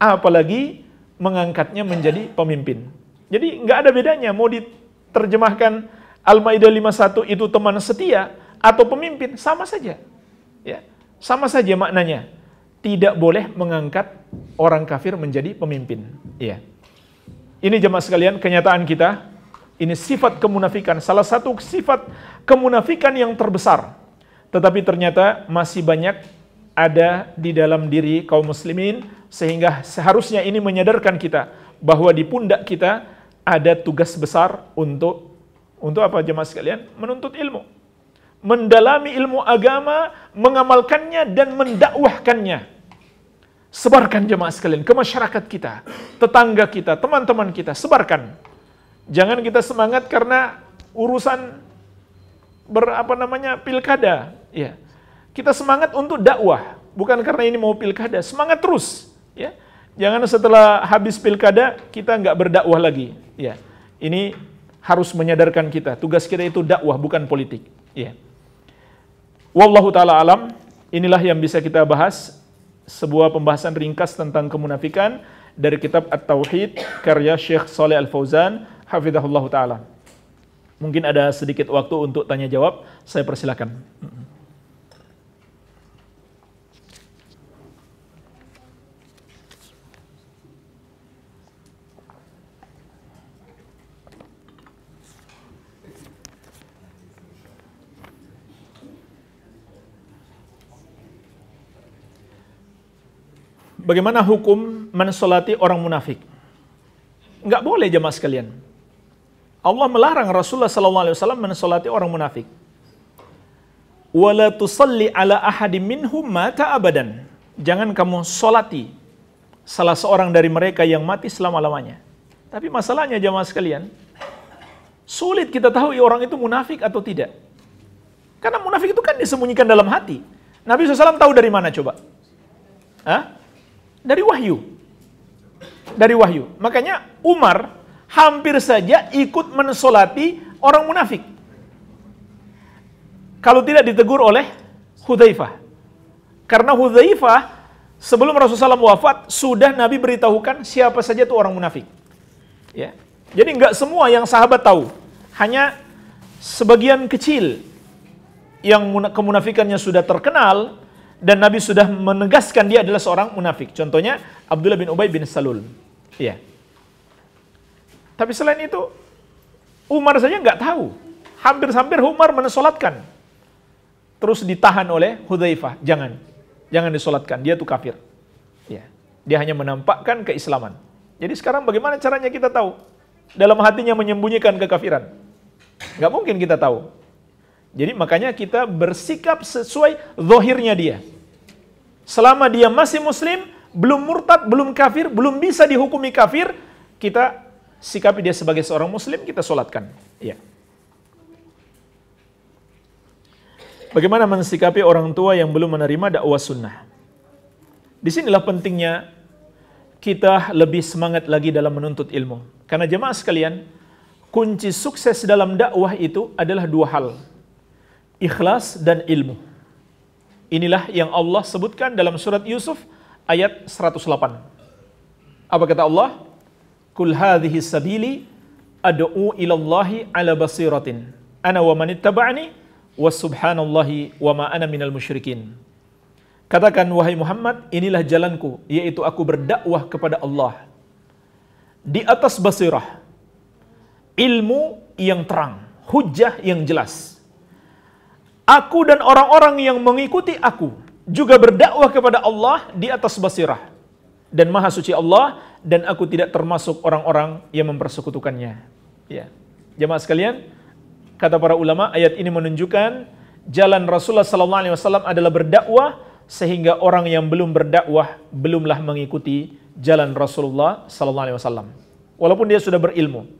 Apalagi mengangkatnya menjadi pemimpin. Jadi nggak ada bedanya mau diterjemahkan Al-Maidah 51 itu teman setia atau pemimpin sama saja. Ya, sama saja maknanya. Tidak boleh mengangkat orang kafir menjadi pemimpin. Ya. Ini jemaah sekalian kenyataan kita ini sifat kemunafikan, salah satu sifat kemunafikan yang terbesar. Tetapi ternyata masih banyak ada di dalam diri kaum muslimin sehingga seharusnya ini menyadarkan kita bahwa di pundak kita ada tugas besar untuk untuk apa jemaah sekalian? Menuntut ilmu. Mendalami ilmu agama, mengamalkannya dan mendakwahkannya sebarkan jemaah sekalian ke masyarakat kita, tetangga kita, teman-teman kita, sebarkan. Jangan kita semangat karena urusan berapa namanya pilkada, ya. Kita semangat untuk dakwah, bukan karena ini mau pilkada. Semangat terus, ya. Jangan setelah habis pilkada kita nggak berdakwah lagi, ya. Ini harus menyadarkan kita. Tugas kita itu dakwah bukan politik, ya. Wallahu taala alam. Inilah yang bisa kita bahas sebuah pembahasan ringkas tentang kemunafikan dari kitab At-Tauhid karya Syekh Saleh Al-Fauzan hafizahullah ta'ala. Mungkin ada sedikit waktu untuk tanya jawab, saya persilakan. Bagaimana hukum mensolati orang munafik? Enggak boleh jemaah sekalian. Allah melarang Rasulullah SAW mensolati orang munafik. Wala tusalli ala ahadim minhum mata abadan. Jangan kamu solati salah seorang dari mereka yang mati selama-lamanya. Tapi masalahnya jamaah sekalian, sulit kita tahu orang itu munafik atau tidak. Karena munafik itu kan disembunyikan dalam hati. Nabi SAW tahu dari mana coba? Hah? Dari wahyu. Dari wahyu. Makanya Umar hampir saja ikut mensolati orang munafik. Kalau tidak ditegur oleh Hudzaifah. Karena Hudzaifah sebelum Rasulullah SAW wafat, sudah Nabi beritahukan siapa saja itu orang munafik. Ya. Jadi nggak semua yang sahabat tahu. Hanya sebagian kecil yang kemunafikannya sudah terkenal dan Nabi sudah menegaskan dia adalah seorang munafik. Contohnya Abdullah bin Ubay bin Salul. Ya. Tapi selain itu, Umar saja nggak tahu. Hampir-hampir Umar mensolatkan. Terus ditahan oleh Hudhaifah. Jangan. Jangan disolatkan. Dia itu kafir. Ya. Dia hanya menampakkan keislaman. Jadi sekarang bagaimana caranya kita tahu? Dalam hatinya menyembunyikan kekafiran. Nggak mungkin kita tahu. Jadi makanya kita bersikap sesuai zohirnya dia. Selama dia masih muslim, belum murtad, belum kafir, belum bisa dihukumi kafir, kita sikapi dia sebagai seorang muslim, kita sholatkan. Ya. Bagaimana mensikapi orang tua yang belum menerima dakwah sunnah? Di sinilah pentingnya kita lebih semangat lagi dalam menuntut ilmu. Karena jemaah sekalian, kunci sukses dalam dakwah itu adalah dua hal. Ikhlas dan ilmu. Inilah yang Allah sebutkan dalam surat Yusuf ayat 108. Apa kata Allah? kul hadhihi sabili ad'u ila Allahi ala basiratin ana wa man ittaba'ani wa subhanallahi wa ma ana minal musyrikin Katakan wahai Muhammad inilah jalanku yaitu aku berdakwah kepada Allah di atas basirah ilmu yang terang hujah yang jelas aku dan orang-orang yang mengikuti aku juga berdakwah kepada Allah di atas basirah dan maha suci Allah dan aku tidak termasuk orang-orang yang mempersekutukannya. Ya. Jamaah sekalian, kata para ulama ayat ini menunjukkan jalan Rasulullah sallallahu alaihi wasallam adalah berdakwah sehingga orang yang belum berdakwah belumlah mengikuti jalan Rasulullah sallallahu alaihi wasallam. Walaupun dia sudah berilmu,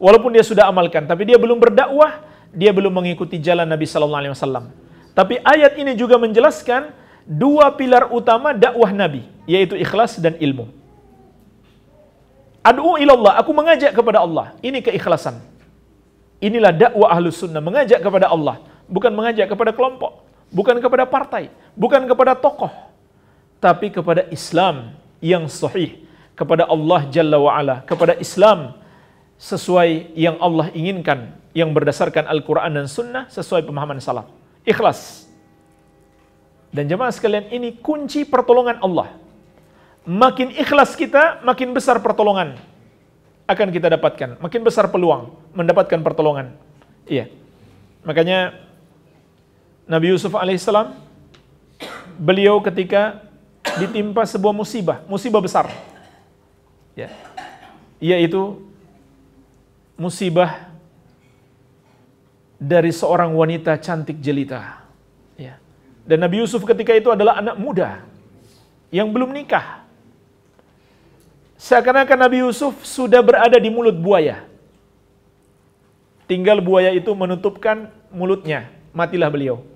walaupun dia sudah amalkan, tapi dia belum berdakwah, dia belum mengikuti jalan Nabi sallallahu alaihi wasallam. Tapi ayat ini juga menjelaskan dua pilar utama dakwah Nabi, yaitu ikhlas dan ilmu. Ad'u ilallah, aku mengajak kepada Allah. Ini keikhlasan. Inilah dakwah ahlus sunnah, mengajak kepada Allah. Bukan mengajak kepada kelompok, bukan kepada partai, bukan kepada tokoh. Tapi kepada Islam yang sahih, kepada Allah Jalla wa'ala, kepada Islam sesuai yang Allah inginkan, yang berdasarkan Al-Quran dan Sunnah, sesuai pemahaman salaf. Ikhlas. Dan jemaah sekalian ini kunci pertolongan Allah. Makin ikhlas kita, makin besar pertolongan akan kita dapatkan. Makin besar peluang mendapatkan pertolongan. Iya. Makanya Nabi Yusuf alaihissalam beliau ketika ditimpa sebuah musibah, musibah besar. Ya. Yaitu musibah dari seorang wanita cantik jelita. Dan Nabi Yusuf ketika itu adalah anak muda yang belum nikah. Seakan-akan Nabi Yusuf sudah berada di mulut buaya. Tinggal buaya itu menutupkan mulutnya, matilah beliau.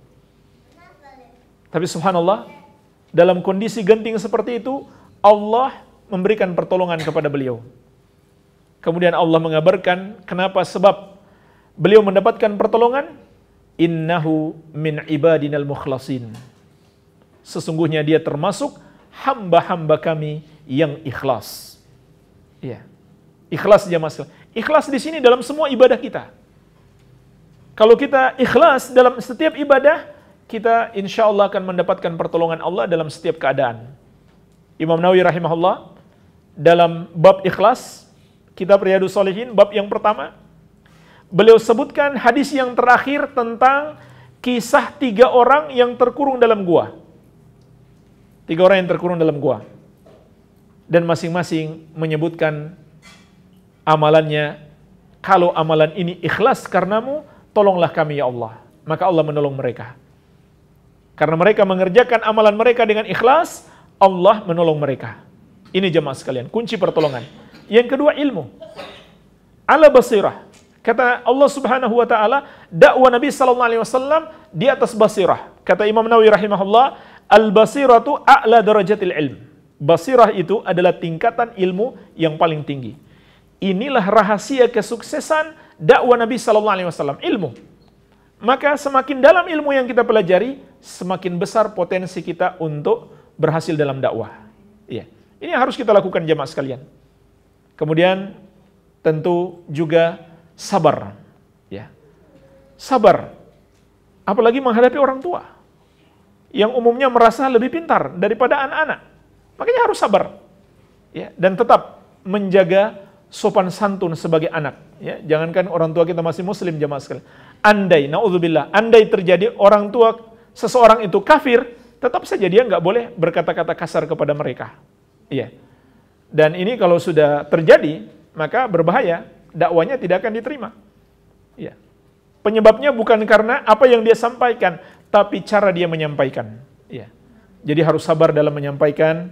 Tapi subhanallah, dalam kondisi genting seperti itu, Allah memberikan pertolongan kepada beliau. Kemudian Allah mengabarkan kenapa sebab beliau mendapatkan pertolongan innahu min ibadinal mukhlasin. Sesungguhnya dia termasuk hamba-hamba kami yang ikhlas. Ya. Ikhlas jamaah masalah. Ikhlas di sini dalam semua ibadah kita. Kalau kita ikhlas dalam setiap ibadah, kita insya Allah akan mendapatkan pertolongan Allah dalam setiap keadaan. Imam Nawawi rahimahullah, dalam bab ikhlas, kitab Riyadu Salihin, bab yang pertama, beliau sebutkan hadis yang terakhir tentang kisah tiga orang yang terkurung dalam gua. Tiga orang yang terkurung dalam gua. Dan masing-masing menyebutkan amalannya, kalau amalan ini ikhlas karenamu, tolonglah kami ya Allah. Maka Allah menolong mereka. Karena mereka mengerjakan amalan mereka dengan ikhlas, Allah menolong mereka. Ini jemaah sekalian, kunci pertolongan. Yang kedua ilmu. Ala basirah. Kata Allah Subhanahu wa taala, dakwah Nabi sallallahu alaihi wasallam di atas basirah. Kata Imam Nawawi rahimahullah, al-basiratu a'la darajatil ilm. Basirah itu adalah tingkatan ilmu yang paling tinggi. Inilah rahasia kesuksesan dakwah Nabi sallallahu alaihi wasallam, ilmu. Maka semakin dalam ilmu yang kita pelajari, semakin besar potensi kita untuk berhasil dalam dakwah. Iya. Ini yang harus kita lakukan jemaah sekalian. Kemudian tentu juga sabar. Ya. Sabar. Apalagi menghadapi orang tua yang umumnya merasa lebih pintar daripada anak-anak. Makanya harus sabar. Ya, dan tetap menjaga sopan santun sebagai anak. Ya, jangankan orang tua kita masih muslim jamaah sekali. Andai, naudzubillah, andai terjadi orang tua seseorang itu kafir, tetap saja dia nggak boleh berkata-kata kasar kepada mereka. ya. Dan ini kalau sudah terjadi, maka berbahaya dakwanya tidak akan diterima. Ya. Penyebabnya bukan karena apa yang dia sampaikan, tapi cara dia menyampaikan. Ya. Jadi harus sabar dalam menyampaikan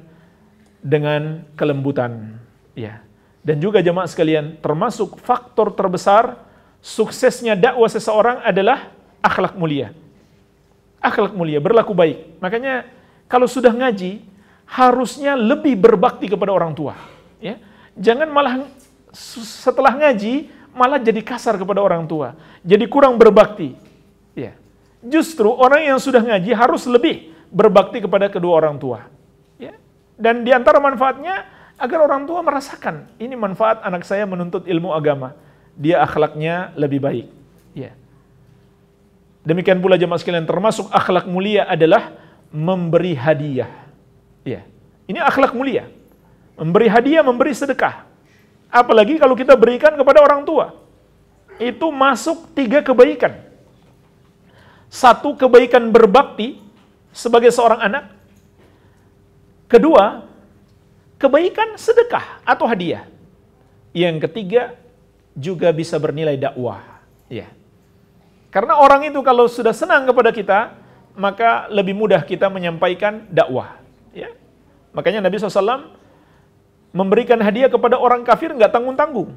dengan kelembutan. Ya. Dan juga jemaah sekalian, termasuk faktor terbesar suksesnya dakwah seseorang adalah akhlak mulia. Akhlak mulia, berlaku baik. Makanya kalau sudah ngaji, harusnya lebih berbakti kepada orang tua. Ya. Jangan malah setelah ngaji malah jadi kasar kepada orang tua, jadi kurang berbakti. Ya. Justru orang yang sudah ngaji harus lebih berbakti kepada kedua orang tua. Ya. Dan di antara manfaatnya agar orang tua merasakan ini manfaat anak saya menuntut ilmu agama, dia akhlaknya lebih baik. Ya. Demikian pula jemaah sekalian termasuk akhlak mulia adalah memberi hadiah. Ya. Ini akhlak mulia. Memberi hadiah, memberi sedekah. Apalagi kalau kita berikan kepada orang tua. Itu masuk tiga kebaikan. Satu kebaikan berbakti sebagai seorang anak. Kedua, kebaikan sedekah atau hadiah. Yang ketiga, juga bisa bernilai dakwah. Ya. Karena orang itu kalau sudah senang kepada kita, maka lebih mudah kita menyampaikan dakwah. Ya. Makanya Nabi SAW memberikan hadiah kepada orang kafir nggak tanggung-tanggung.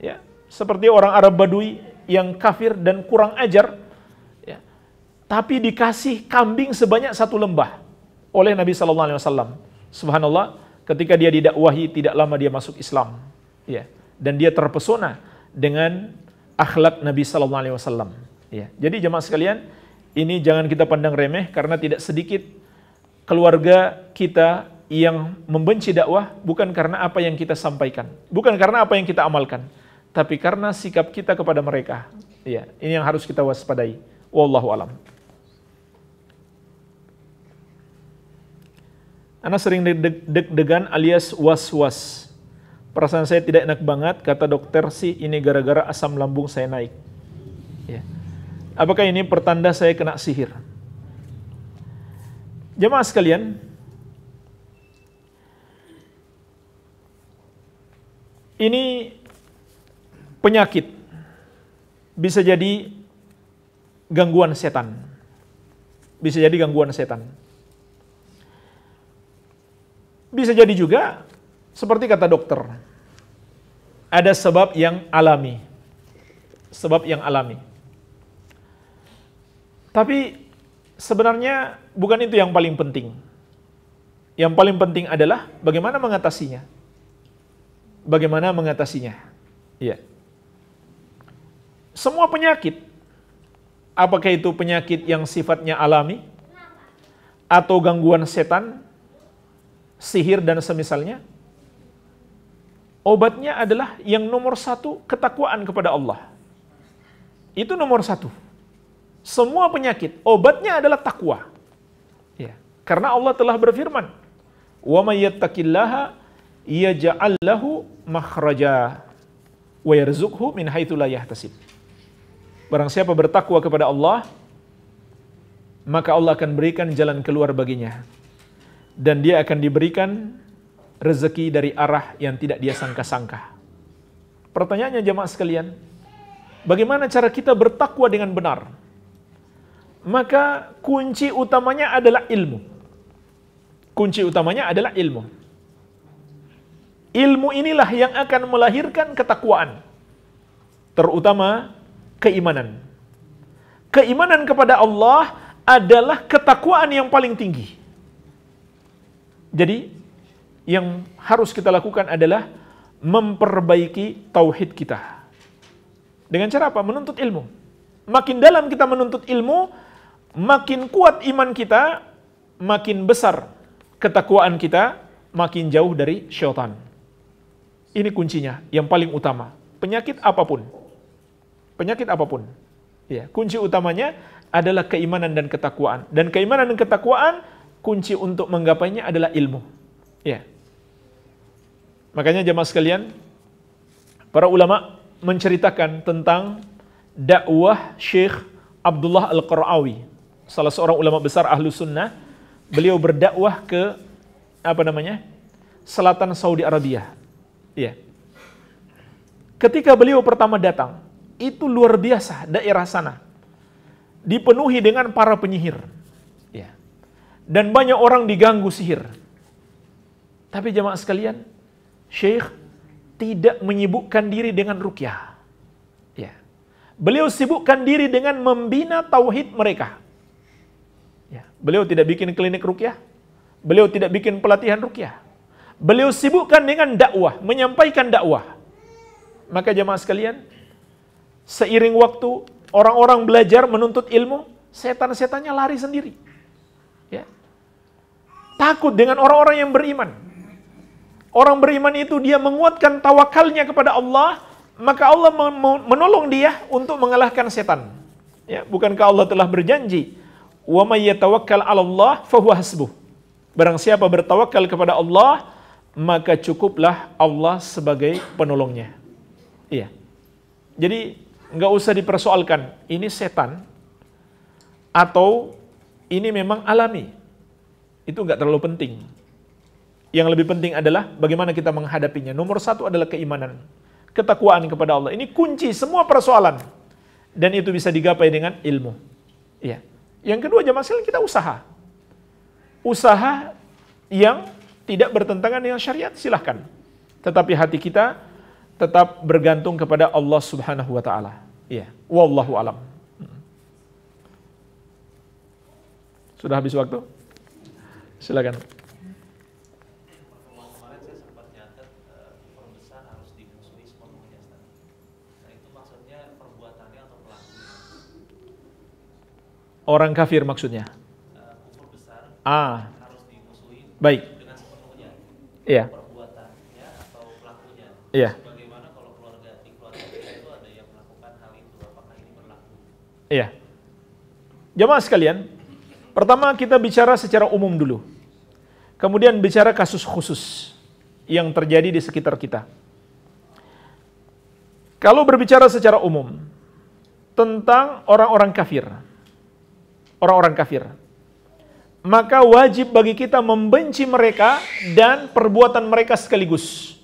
Ya, seperti orang Arab Badui yang kafir dan kurang ajar, ya, tapi dikasih kambing sebanyak satu lembah oleh Nabi Shallallahu Alaihi Wasallam. Subhanallah, ketika dia didakwahi tidak lama dia masuk Islam, ya, dan dia terpesona dengan akhlak Nabi Shallallahu Alaihi Wasallam. Ya, jadi jemaah sekalian, ini jangan kita pandang remeh karena tidak sedikit keluarga kita yang membenci dakwah bukan karena apa yang kita sampaikan, bukan karena apa yang kita amalkan, tapi karena sikap kita kepada mereka. Iya, ini yang harus kita waspadai. Wallahu alam. Anda sering deg-degan alias was-was. Perasaan saya tidak enak banget, kata dokter sih ini gara-gara asam lambung saya naik. Ya. Apakah ini pertanda saya kena sihir? Jemaah sekalian, ini penyakit bisa jadi gangguan setan. Bisa jadi gangguan setan. Bisa jadi juga seperti kata dokter. Ada sebab yang alami. Sebab yang alami. Tapi sebenarnya bukan itu yang paling penting. Yang paling penting adalah bagaimana mengatasinya bagaimana mengatasinya. Ya, Semua penyakit, apakah itu penyakit yang sifatnya alami, atau gangguan setan, sihir dan semisalnya, obatnya adalah yang nomor satu ketakwaan kepada Allah. Itu nomor satu. Semua penyakit, obatnya adalah takwa. Ya. Karena Allah telah berfirman, وَمَيَتَّكِ اللَّهَ ia ja'allahu makhraja wa yarzuqhu min haitsu la yahtasib. Barang siapa bertakwa kepada Allah, maka Allah akan berikan jalan keluar baginya. Dan dia akan diberikan rezeki dari arah yang tidak dia sangka-sangka. Pertanyaannya jemaah sekalian, bagaimana cara kita bertakwa dengan benar? Maka kunci utamanya adalah ilmu. Kunci utamanya adalah ilmu. Ilmu inilah yang akan melahirkan ketakwaan, terutama keimanan. Keimanan kepada Allah adalah ketakwaan yang paling tinggi. Jadi, yang harus kita lakukan adalah memperbaiki tauhid kita. Dengan cara apa? Menuntut ilmu. Makin dalam kita menuntut ilmu, makin kuat iman kita, makin besar ketakwaan kita, makin jauh dari syaitan. Ini kuncinya, yang paling utama. Penyakit apapun. Penyakit apapun. Ya, kunci utamanya adalah keimanan dan ketakwaan. Dan keimanan dan ketakwaan, kunci untuk menggapainya adalah ilmu. Ya. Makanya jemaah sekalian, para ulama menceritakan tentang dakwah Syekh Abdullah Al-Qarawi, salah seorang ulama besar ahlu sunnah. Beliau berdakwah ke apa namanya? Selatan Saudi Arabia Iya. Ketika beliau pertama datang, itu luar biasa daerah sana. Dipenuhi dengan para penyihir. Ya. Dan banyak orang diganggu sihir. Tapi jemaah sekalian, Syekh tidak menyibukkan diri dengan rukyah. Ya. Beliau sibukkan diri dengan membina tauhid mereka. Ya. Beliau tidak bikin klinik rukyah. Beliau tidak bikin pelatihan rukyah. Beliau sibukkan dengan dakwah, menyampaikan dakwah. Maka jemaah sekalian, seiring waktu orang-orang belajar menuntut ilmu, setan-setannya lari sendiri. Ya. Takut dengan orang-orang yang beriman. Orang beriman itu dia menguatkan tawakalnya kepada Allah, maka Allah menolong dia untuk mengalahkan setan. Ya, bukankah Allah telah berjanji, "Wa may yatawakkal 'ala Allah hasbuh." Barang siapa bertawakal kepada Allah, maka cukuplah Allah sebagai penolongnya. Iya. Jadi nggak usah dipersoalkan ini setan atau ini memang alami. Itu nggak terlalu penting. Yang lebih penting adalah bagaimana kita menghadapinya. Nomor satu adalah keimanan, ketakwaan kepada Allah. Ini kunci semua persoalan. Dan itu bisa digapai dengan ilmu. Iya. Yang kedua jamaah sekalian kita usaha. Usaha yang tidak bertentangan dengan syariat, silahkan. Tetapi hati kita tetap bergantung kepada Allah Subhanahu wa taala. Ya, wallahu alam. Hmm. Sudah habis waktu? Silakan. Eh, nah, Orang kafir maksudnya. Eh, ah. Baik yeah. perbuatannya Iya. Yeah. Bagaimana Iya. Yeah. sekalian, pertama kita bicara secara umum dulu. Kemudian bicara kasus khusus yang terjadi di sekitar kita. Kalau berbicara secara umum tentang orang-orang kafir, orang-orang kafir, maka wajib bagi kita membenci mereka dan perbuatan mereka sekaligus.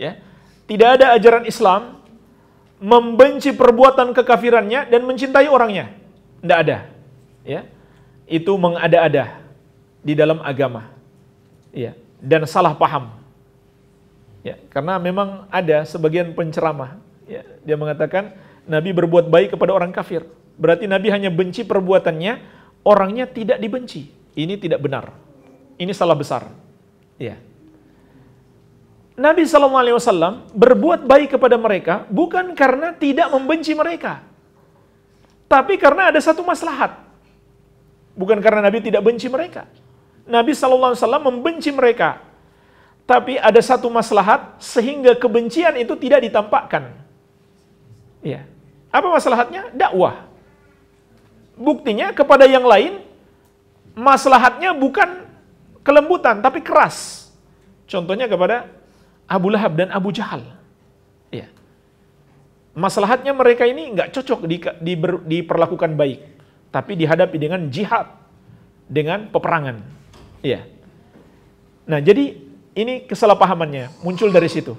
Ya. Tidak ada ajaran Islam membenci perbuatan kekafirannya dan mencintai orangnya. Tidak ada. Ya. Itu mengada-ada di dalam agama. Ya. Dan salah paham. Ya. Karena memang ada sebagian penceramah. Ya. Dia mengatakan Nabi berbuat baik kepada orang kafir. Berarti Nabi hanya benci perbuatannya, orangnya tidak dibenci. Ini tidak benar. Ini salah besar. Ya. Nabi saw berbuat baik kepada mereka bukan karena tidak membenci mereka, tapi karena ada satu maslahat. Bukan karena Nabi tidak benci mereka. Nabi saw membenci mereka, tapi ada satu maslahat sehingga kebencian itu tidak ditampakkan. Ya, apa maslahatnya? Dakwah. Buktinya kepada yang lain maslahatnya bukan kelembutan, tapi keras. Contohnya kepada Abu Lahab dan Abu Jahal. Ya. Maslahatnya mereka ini nggak cocok di, di, diperlakukan baik, tapi dihadapi dengan jihad, dengan peperangan. Ya. Nah, jadi ini kesalahpahamannya muncul dari situ.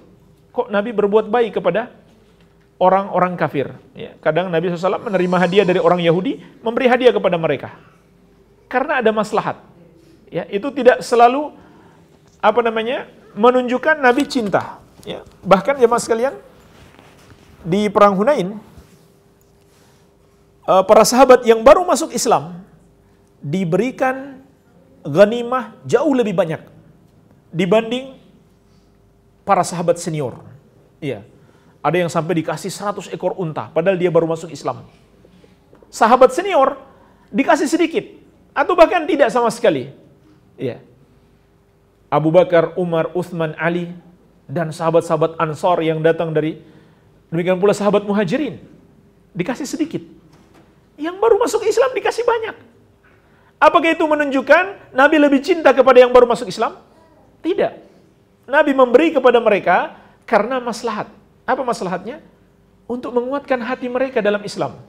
Kok Nabi berbuat baik kepada orang-orang kafir? Ya. Kadang Nabi SAW menerima hadiah dari orang Yahudi, memberi hadiah kepada mereka karena ada maslahat. Ya, itu tidak selalu apa namanya? menunjukkan Nabi cinta, ya. Bahkan mas sekalian di perang Hunain eh, para sahabat yang baru masuk Islam diberikan ghanimah jauh lebih banyak dibanding para sahabat senior. Iya. Ada yang sampai dikasih 100 ekor unta padahal dia baru masuk Islam. Sahabat senior dikasih sedikit atau bahkan tidak sama sekali. Ya. Abu Bakar, Umar, Uthman, Ali dan sahabat-sahabat Ansor yang datang dari demikian pula sahabat Muhajirin dikasih sedikit. Yang baru masuk Islam dikasih banyak. Apakah itu menunjukkan Nabi lebih cinta kepada yang baru masuk Islam? Tidak. Nabi memberi kepada mereka karena maslahat. Apa maslahatnya? Untuk menguatkan hati mereka dalam Islam.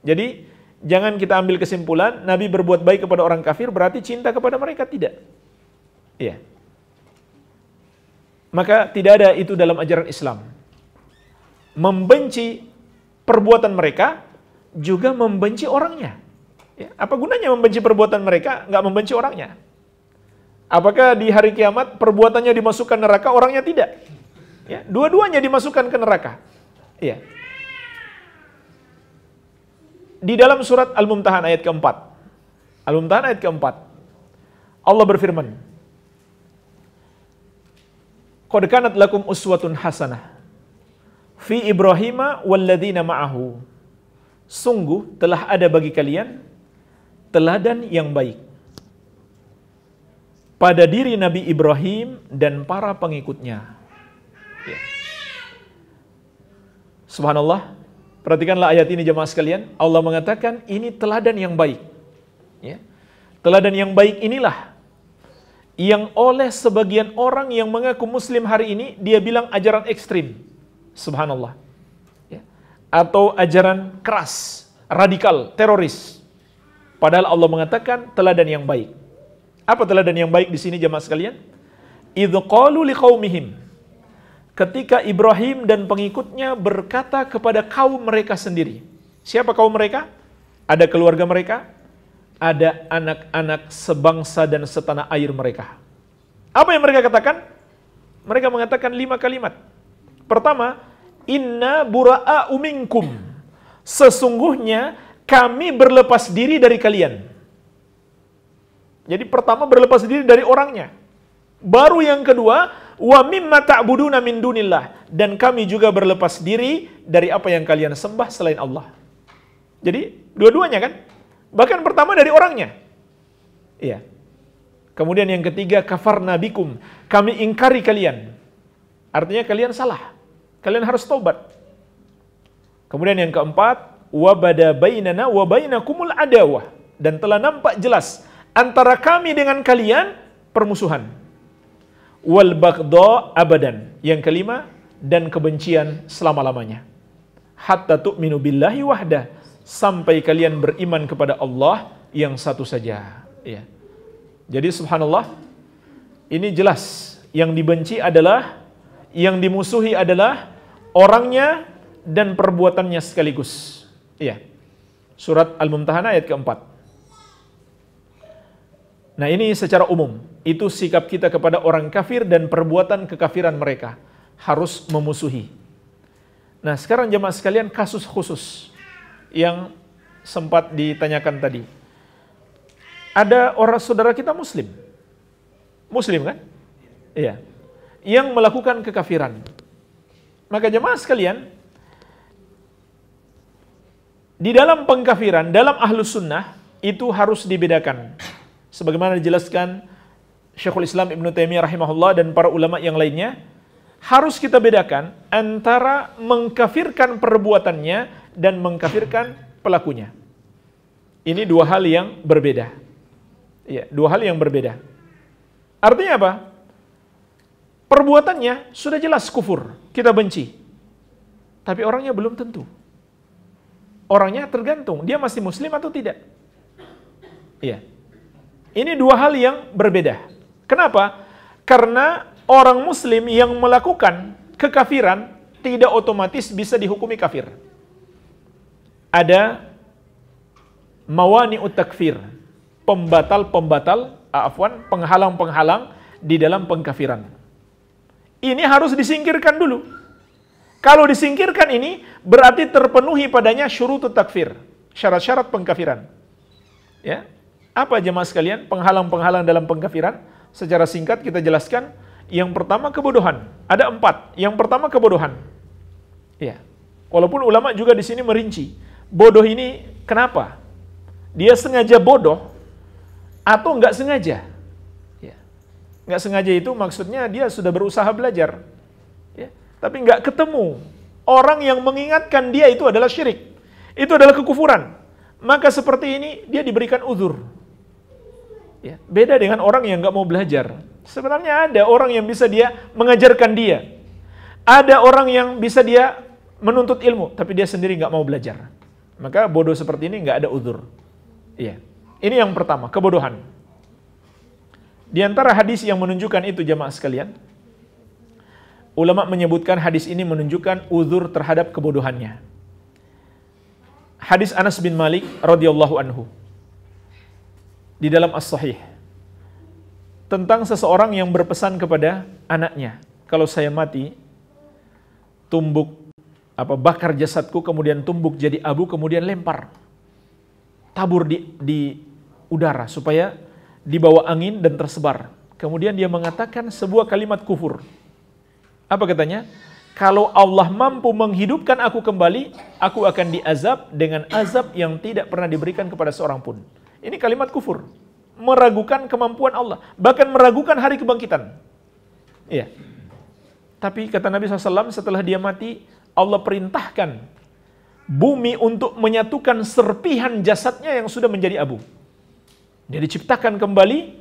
Jadi jangan kita ambil kesimpulan Nabi berbuat baik kepada orang kafir berarti cinta kepada mereka tidak. Iya. Maka tidak ada itu dalam ajaran Islam. Membenci perbuatan mereka juga membenci orangnya. Ya, apa gunanya membenci perbuatan mereka nggak membenci orangnya? Apakah di hari kiamat perbuatannya dimasukkan neraka orangnya tidak? Ya, dua-duanya dimasukkan ke neraka. Ya, di dalam surat Al-Mumtahan ayat keempat. Al-Mumtahan ayat keempat. Allah berfirman, Qad kanat lakum uswatun hasanah fi Ibrahim walladzina ma'ahu. Sungguh telah ada bagi kalian teladan yang baik pada diri Nabi Ibrahim dan para pengikutnya. Ya. Subhanallah, Perhatikanlah ayat ini jemaah sekalian. Allah mengatakan ini teladan yang baik. Ya. Teladan yang baik inilah yang oleh sebagian orang yang mengaku muslim hari ini dia bilang ajaran ekstrim. Subhanallah. Ya. Atau ajaran keras, radikal, teroris. Padahal Allah mengatakan teladan yang baik. Apa teladan yang baik di sini jemaah sekalian? Idh qalu liqaumihim ketika Ibrahim dan pengikutnya berkata kepada kaum mereka sendiri. Siapa kaum mereka? Ada keluarga mereka, ada anak-anak sebangsa dan setanah air mereka. Apa yang mereka katakan? Mereka mengatakan lima kalimat. Pertama, inna bura'a uminkum. Sesungguhnya kami berlepas diri dari kalian. Jadi pertama berlepas diri dari orangnya. Baru yang kedua, wa mimma ta'buduna min dunillah dan kami juga berlepas diri dari apa yang kalian sembah selain Allah. Jadi dua-duanya kan? Bahkan pertama dari orangnya. Iya. Kemudian yang ketiga kafar nabikum, kami ingkari kalian. Artinya kalian salah. Kalian harus tobat. Kemudian yang keempat, wabada bainana wa bainakumul adawah dan telah nampak jelas antara kami dengan kalian permusuhan wal bagdo abadan. Yang kelima dan kebencian selama-lamanya. Hatta tu'minu billahi wahda sampai kalian beriman kepada Allah yang satu saja. Ya. Jadi subhanallah ini jelas yang dibenci adalah yang dimusuhi adalah orangnya dan perbuatannya sekaligus. Ya, Surat Al-Mumtahanah ayat keempat. Nah ini secara umum, itu sikap kita kepada orang kafir dan perbuatan kekafiran mereka harus memusuhi. Nah sekarang jemaah sekalian kasus khusus yang sempat ditanyakan tadi. Ada orang saudara kita muslim. Muslim kan? Iya. Yang melakukan kekafiran. Maka jemaah sekalian, di dalam pengkafiran, dalam ahlus sunnah, itu harus dibedakan sebagaimana dijelaskan Syekhul Islam Ibn Taimiyah rahimahullah dan para ulama yang lainnya, harus kita bedakan antara mengkafirkan perbuatannya dan mengkafirkan pelakunya. Ini dua hal yang berbeda. Ya, dua hal yang berbeda. Artinya apa? Perbuatannya sudah jelas kufur, kita benci. Tapi orangnya belum tentu. Orangnya tergantung, dia masih muslim atau tidak. Iya. Ini dua hal yang berbeda. Kenapa? Karena orang muslim yang melakukan kekafiran tidak otomatis bisa dihukumi kafir. Ada mawani utakfir, pembatal-pembatal, ah, afwan, penghalang-penghalang di dalam pengkafiran. Ini harus disingkirkan dulu. Kalau disingkirkan ini berarti terpenuhi padanya syurut takfir, syarat-syarat pengkafiran. Ya, apa jemaah sekalian penghalang-penghalang dalam pengkafiran? Secara singkat kita jelaskan. Yang pertama kebodohan. Ada empat. Yang pertama kebodohan. Ya. Walaupun ulama juga di sini merinci. Bodoh ini kenapa? Dia sengaja bodoh atau nggak sengaja? Ya. Nggak sengaja itu maksudnya dia sudah berusaha belajar. Ya. Tapi nggak ketemu. Orang yang mengingatkan dia itu adalah syirik. Itu adalah kekufuran. Maka seperti ini dia diberikan uzur Ya, beda dengan orang yang nggak mau belajar. Sebenarnya ada orang yang bisa dia mengajarkan dia. Ada orang yang bisa dia menuntut ilmu, tapi dia sendiri nggak mau belajar. Maka bodoh seperti ini nggak ada udur. Iya. Ini yang pertama, kebodohan. Di antara hadis yang menunjukkan itu jamaah sekalian, ulama menyebutkan hadis ini menunjukkan uzur terhadap kebodohannya. Hadis Anas bin Malik radhiyallahu anhu di dalam As-Sahih tentang seseorang yang berpesan kepada anaknya, kalau saya mati, tumbuk apa bakar jasadku kemudian tumbuk jadi abu kemudian lempar tabur di, di udara supaya dibawa angin dan tersebar. Kemudian dia mengatakan sebuah kalimat kufur. Apa katanya? Kalau Allah mampu menghidupkan aku kembali, aku akan diazab dengan azab yang tidak pernah diberikan kepada seorang pun. Ini kalimat kufur. Meragukan kemampuan Allah. Bahkan meragukan hari kebangkitan. Iya. Tapi kata Nabi SAW setelah dia mati, Allah perintahkan bumi untuk menyatukan serpihan jasadnya yang sudah menjadi abu. Dia diciptakan kembali,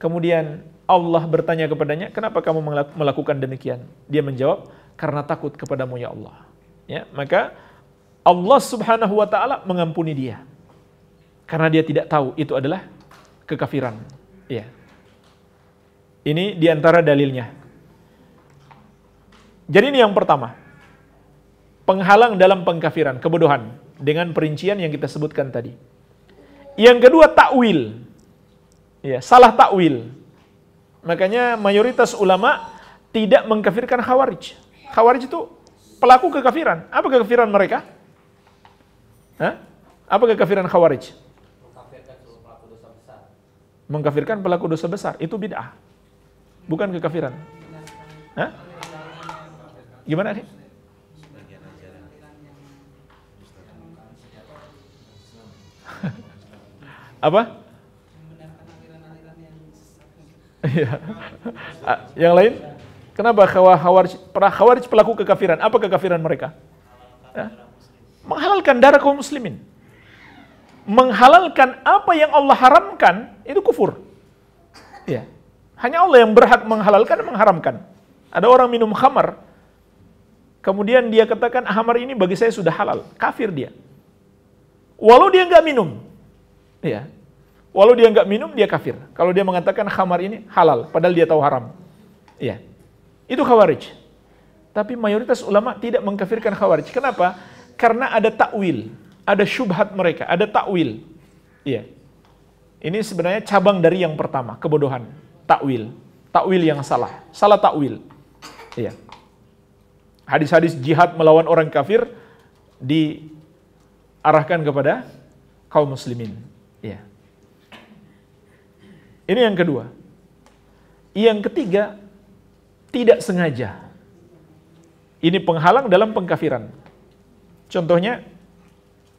kemudian Allah bertanya kepadanya, kenapa kamu melakukan demikian? Dia menjawab, karena takut kepadamu ya Allah. Ya, maka Allah subhanahu wa ta'ala mengampuni dia karena dia tidak tahu itu adalah kekafiran. Ya, Ini diantara dalilnya. Jadi ini yang pertama. Penghalang dalam pengkafiran, kebodohan. Dengan perincian yang kita sebutkan tadi. Yang kedua, takwil. Ya, salah takwil. Makanya mayoritas ulama tidak mengkafirkan khawarij. Khawarij itu pelaku kekafiran. Apa kekafiran mereka? Hah? Apa kekafiran khawarij? mengkafirkan pelaku dosa besar itu bid'ah. Bukan kekafiran. Hah? Gimana nih? Apa? Iya. yang lain? Kenapa khawarij, para pelaku kekafiran? Apa kekafiran mereka? Menghalalkan darah kaum muslimin menghalalkan apa yang Allah haramkan itu kufur. Ya. Hanya Allah yang berhak menghalalkan dan mengharamkan. Ada orang minum khamar, kemudian dia katakan ah, khamar ini bagi saya sudah halal. Kafir dia. Walau dia nggak minum. Ya. Walau dia nggak minum, dia kafir. Kalau dia mengatakan khamar ini halal, padahal dia tahu haram. Ya. Itu khawarij. Tapi mayoritas ulama tidak mengkafirkan khawarij. Kenapa? Karena ada takwil ada syubhat mereka, ada takwil. Iya. Ini sebenarnya cabang dari yang pertama, kebodohan, takwil. Takwil yang salah, salah takwil. Iya. Hadis-hadis jihad melawan orang kafir diarahkan kepada kaum muslimin. Iya. Ini yang kedua. Yang ketiga, tidak sengaja. Ini penghalang dalam pengkafiran. Contohnya,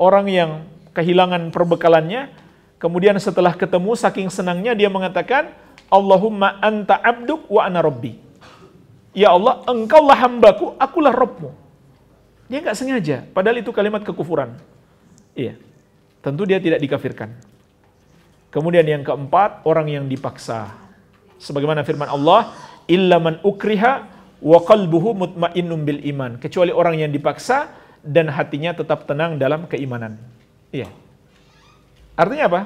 orang yang kehilangan perbekalannya, kemudian setelah ketemu saking senangnya dia mengatakan, Allahumma anta abduk wa ana rabbi. Ya Allah, engkaulah hambaku, akulah Robmu. Dia nggak sengaja, padahal itu kalimat kekufuran. Iya, tentu dia tidak dikafirkan. Kemudian yang keempat, orang yang dipaksa. Sebagaimana firman Allah, illa man ukriha wa qalbuhu mutmainnum bil iman. Kecuali orang yang dipaksa dan hatinya tetap tenang dalam keimanan. Iya. Artinya apa?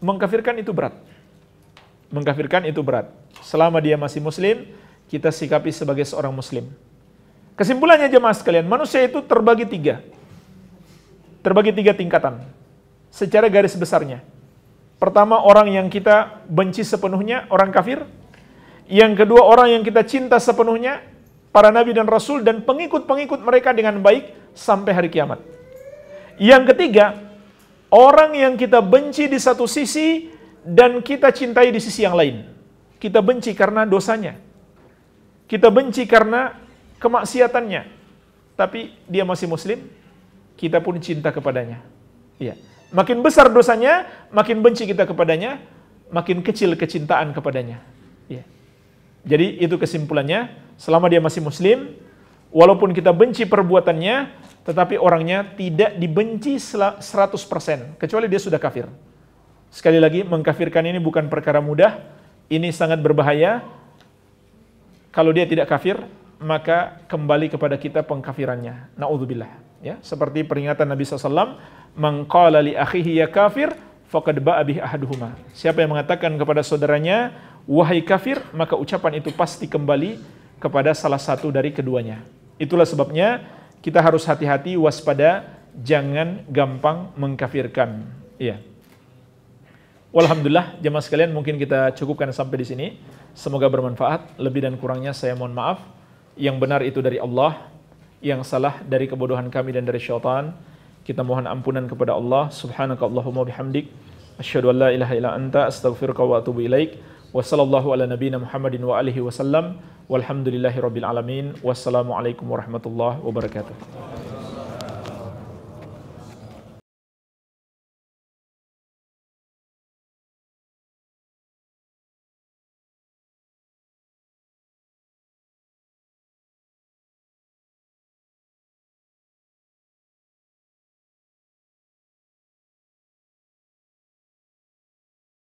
Mengkafirkan itu berat. Mengkafirkan itu berat. Selama dia masih muslim, kita sikapi sebagai seorang muslim. Kesimpulannya jemaah sekalian, manusia itu terbagi tiga. Terbagi tiga tingkatan. Secara garis besarnya. Pertama, orang yang kita benci sepenuhnya, orang kafir. Yang kedua, orang yang kita cinta sepenuhnya, para nabi dan rasul dan pengikut-pengikut mereka dengan baik sampai hari kiamat. Yang ketiga, orang yang kita benci di satu sisi dan kita cintai di sisi yang lain. Kita benci karena dosanya. Kita benci karena kemaksiatannya. Tapi dia masih muslim, kita pun cinta kepadanya. Ya, Makin besar dosanya, makin benci kita kepadanya, makin kecil kecintaan kepadanya. Ya. Jadi itu kesimpulannya Selama dia masih muslim, walaupun kita benci perbuatannya, tetapi orangnya tidak dibenci 100%, kecuali dia sudah kafir. Sekali lagi, mengkafirkan ini bukan perkara mudah, ini sangat berbahaya. Kalau dia tidak kafir, maka kembali kepada kita pengkafirannya. Naudzubillah, Ya, seperti peringatan Nabi SAW, Mengkala li akhihi ya kafir, faqad ba'abih ahaduhuma. Siapa yang mengatakan kepada saudaranya, wahai kafir, maka ucapan itu pasti kembali kepada salah satu dari keduanya. Itulah sebabnya kita harus hati-hati waspada jangan gampang mengkafirkan. Iya. Alhamdulillah jemaah sekalian mungkin kita cukupkan sampai di sini. Semoga bermanfaat. Lebih dan kurangnya saya mohon maaf. Yang benar itu dari Allah, yang salah dari kebodohan kami dan dari syaitan. Kita mohon ampunan kepada Allah. Subhanakallahumma bihamdik. Asyhadu an la ilaha illa anta astaghfiruka wa atubu ilaik. وصلى الله على نبينا محمد وآله وسلم والحمد لله رب العالمين والسلام عليكم ورحمة الله وبركاته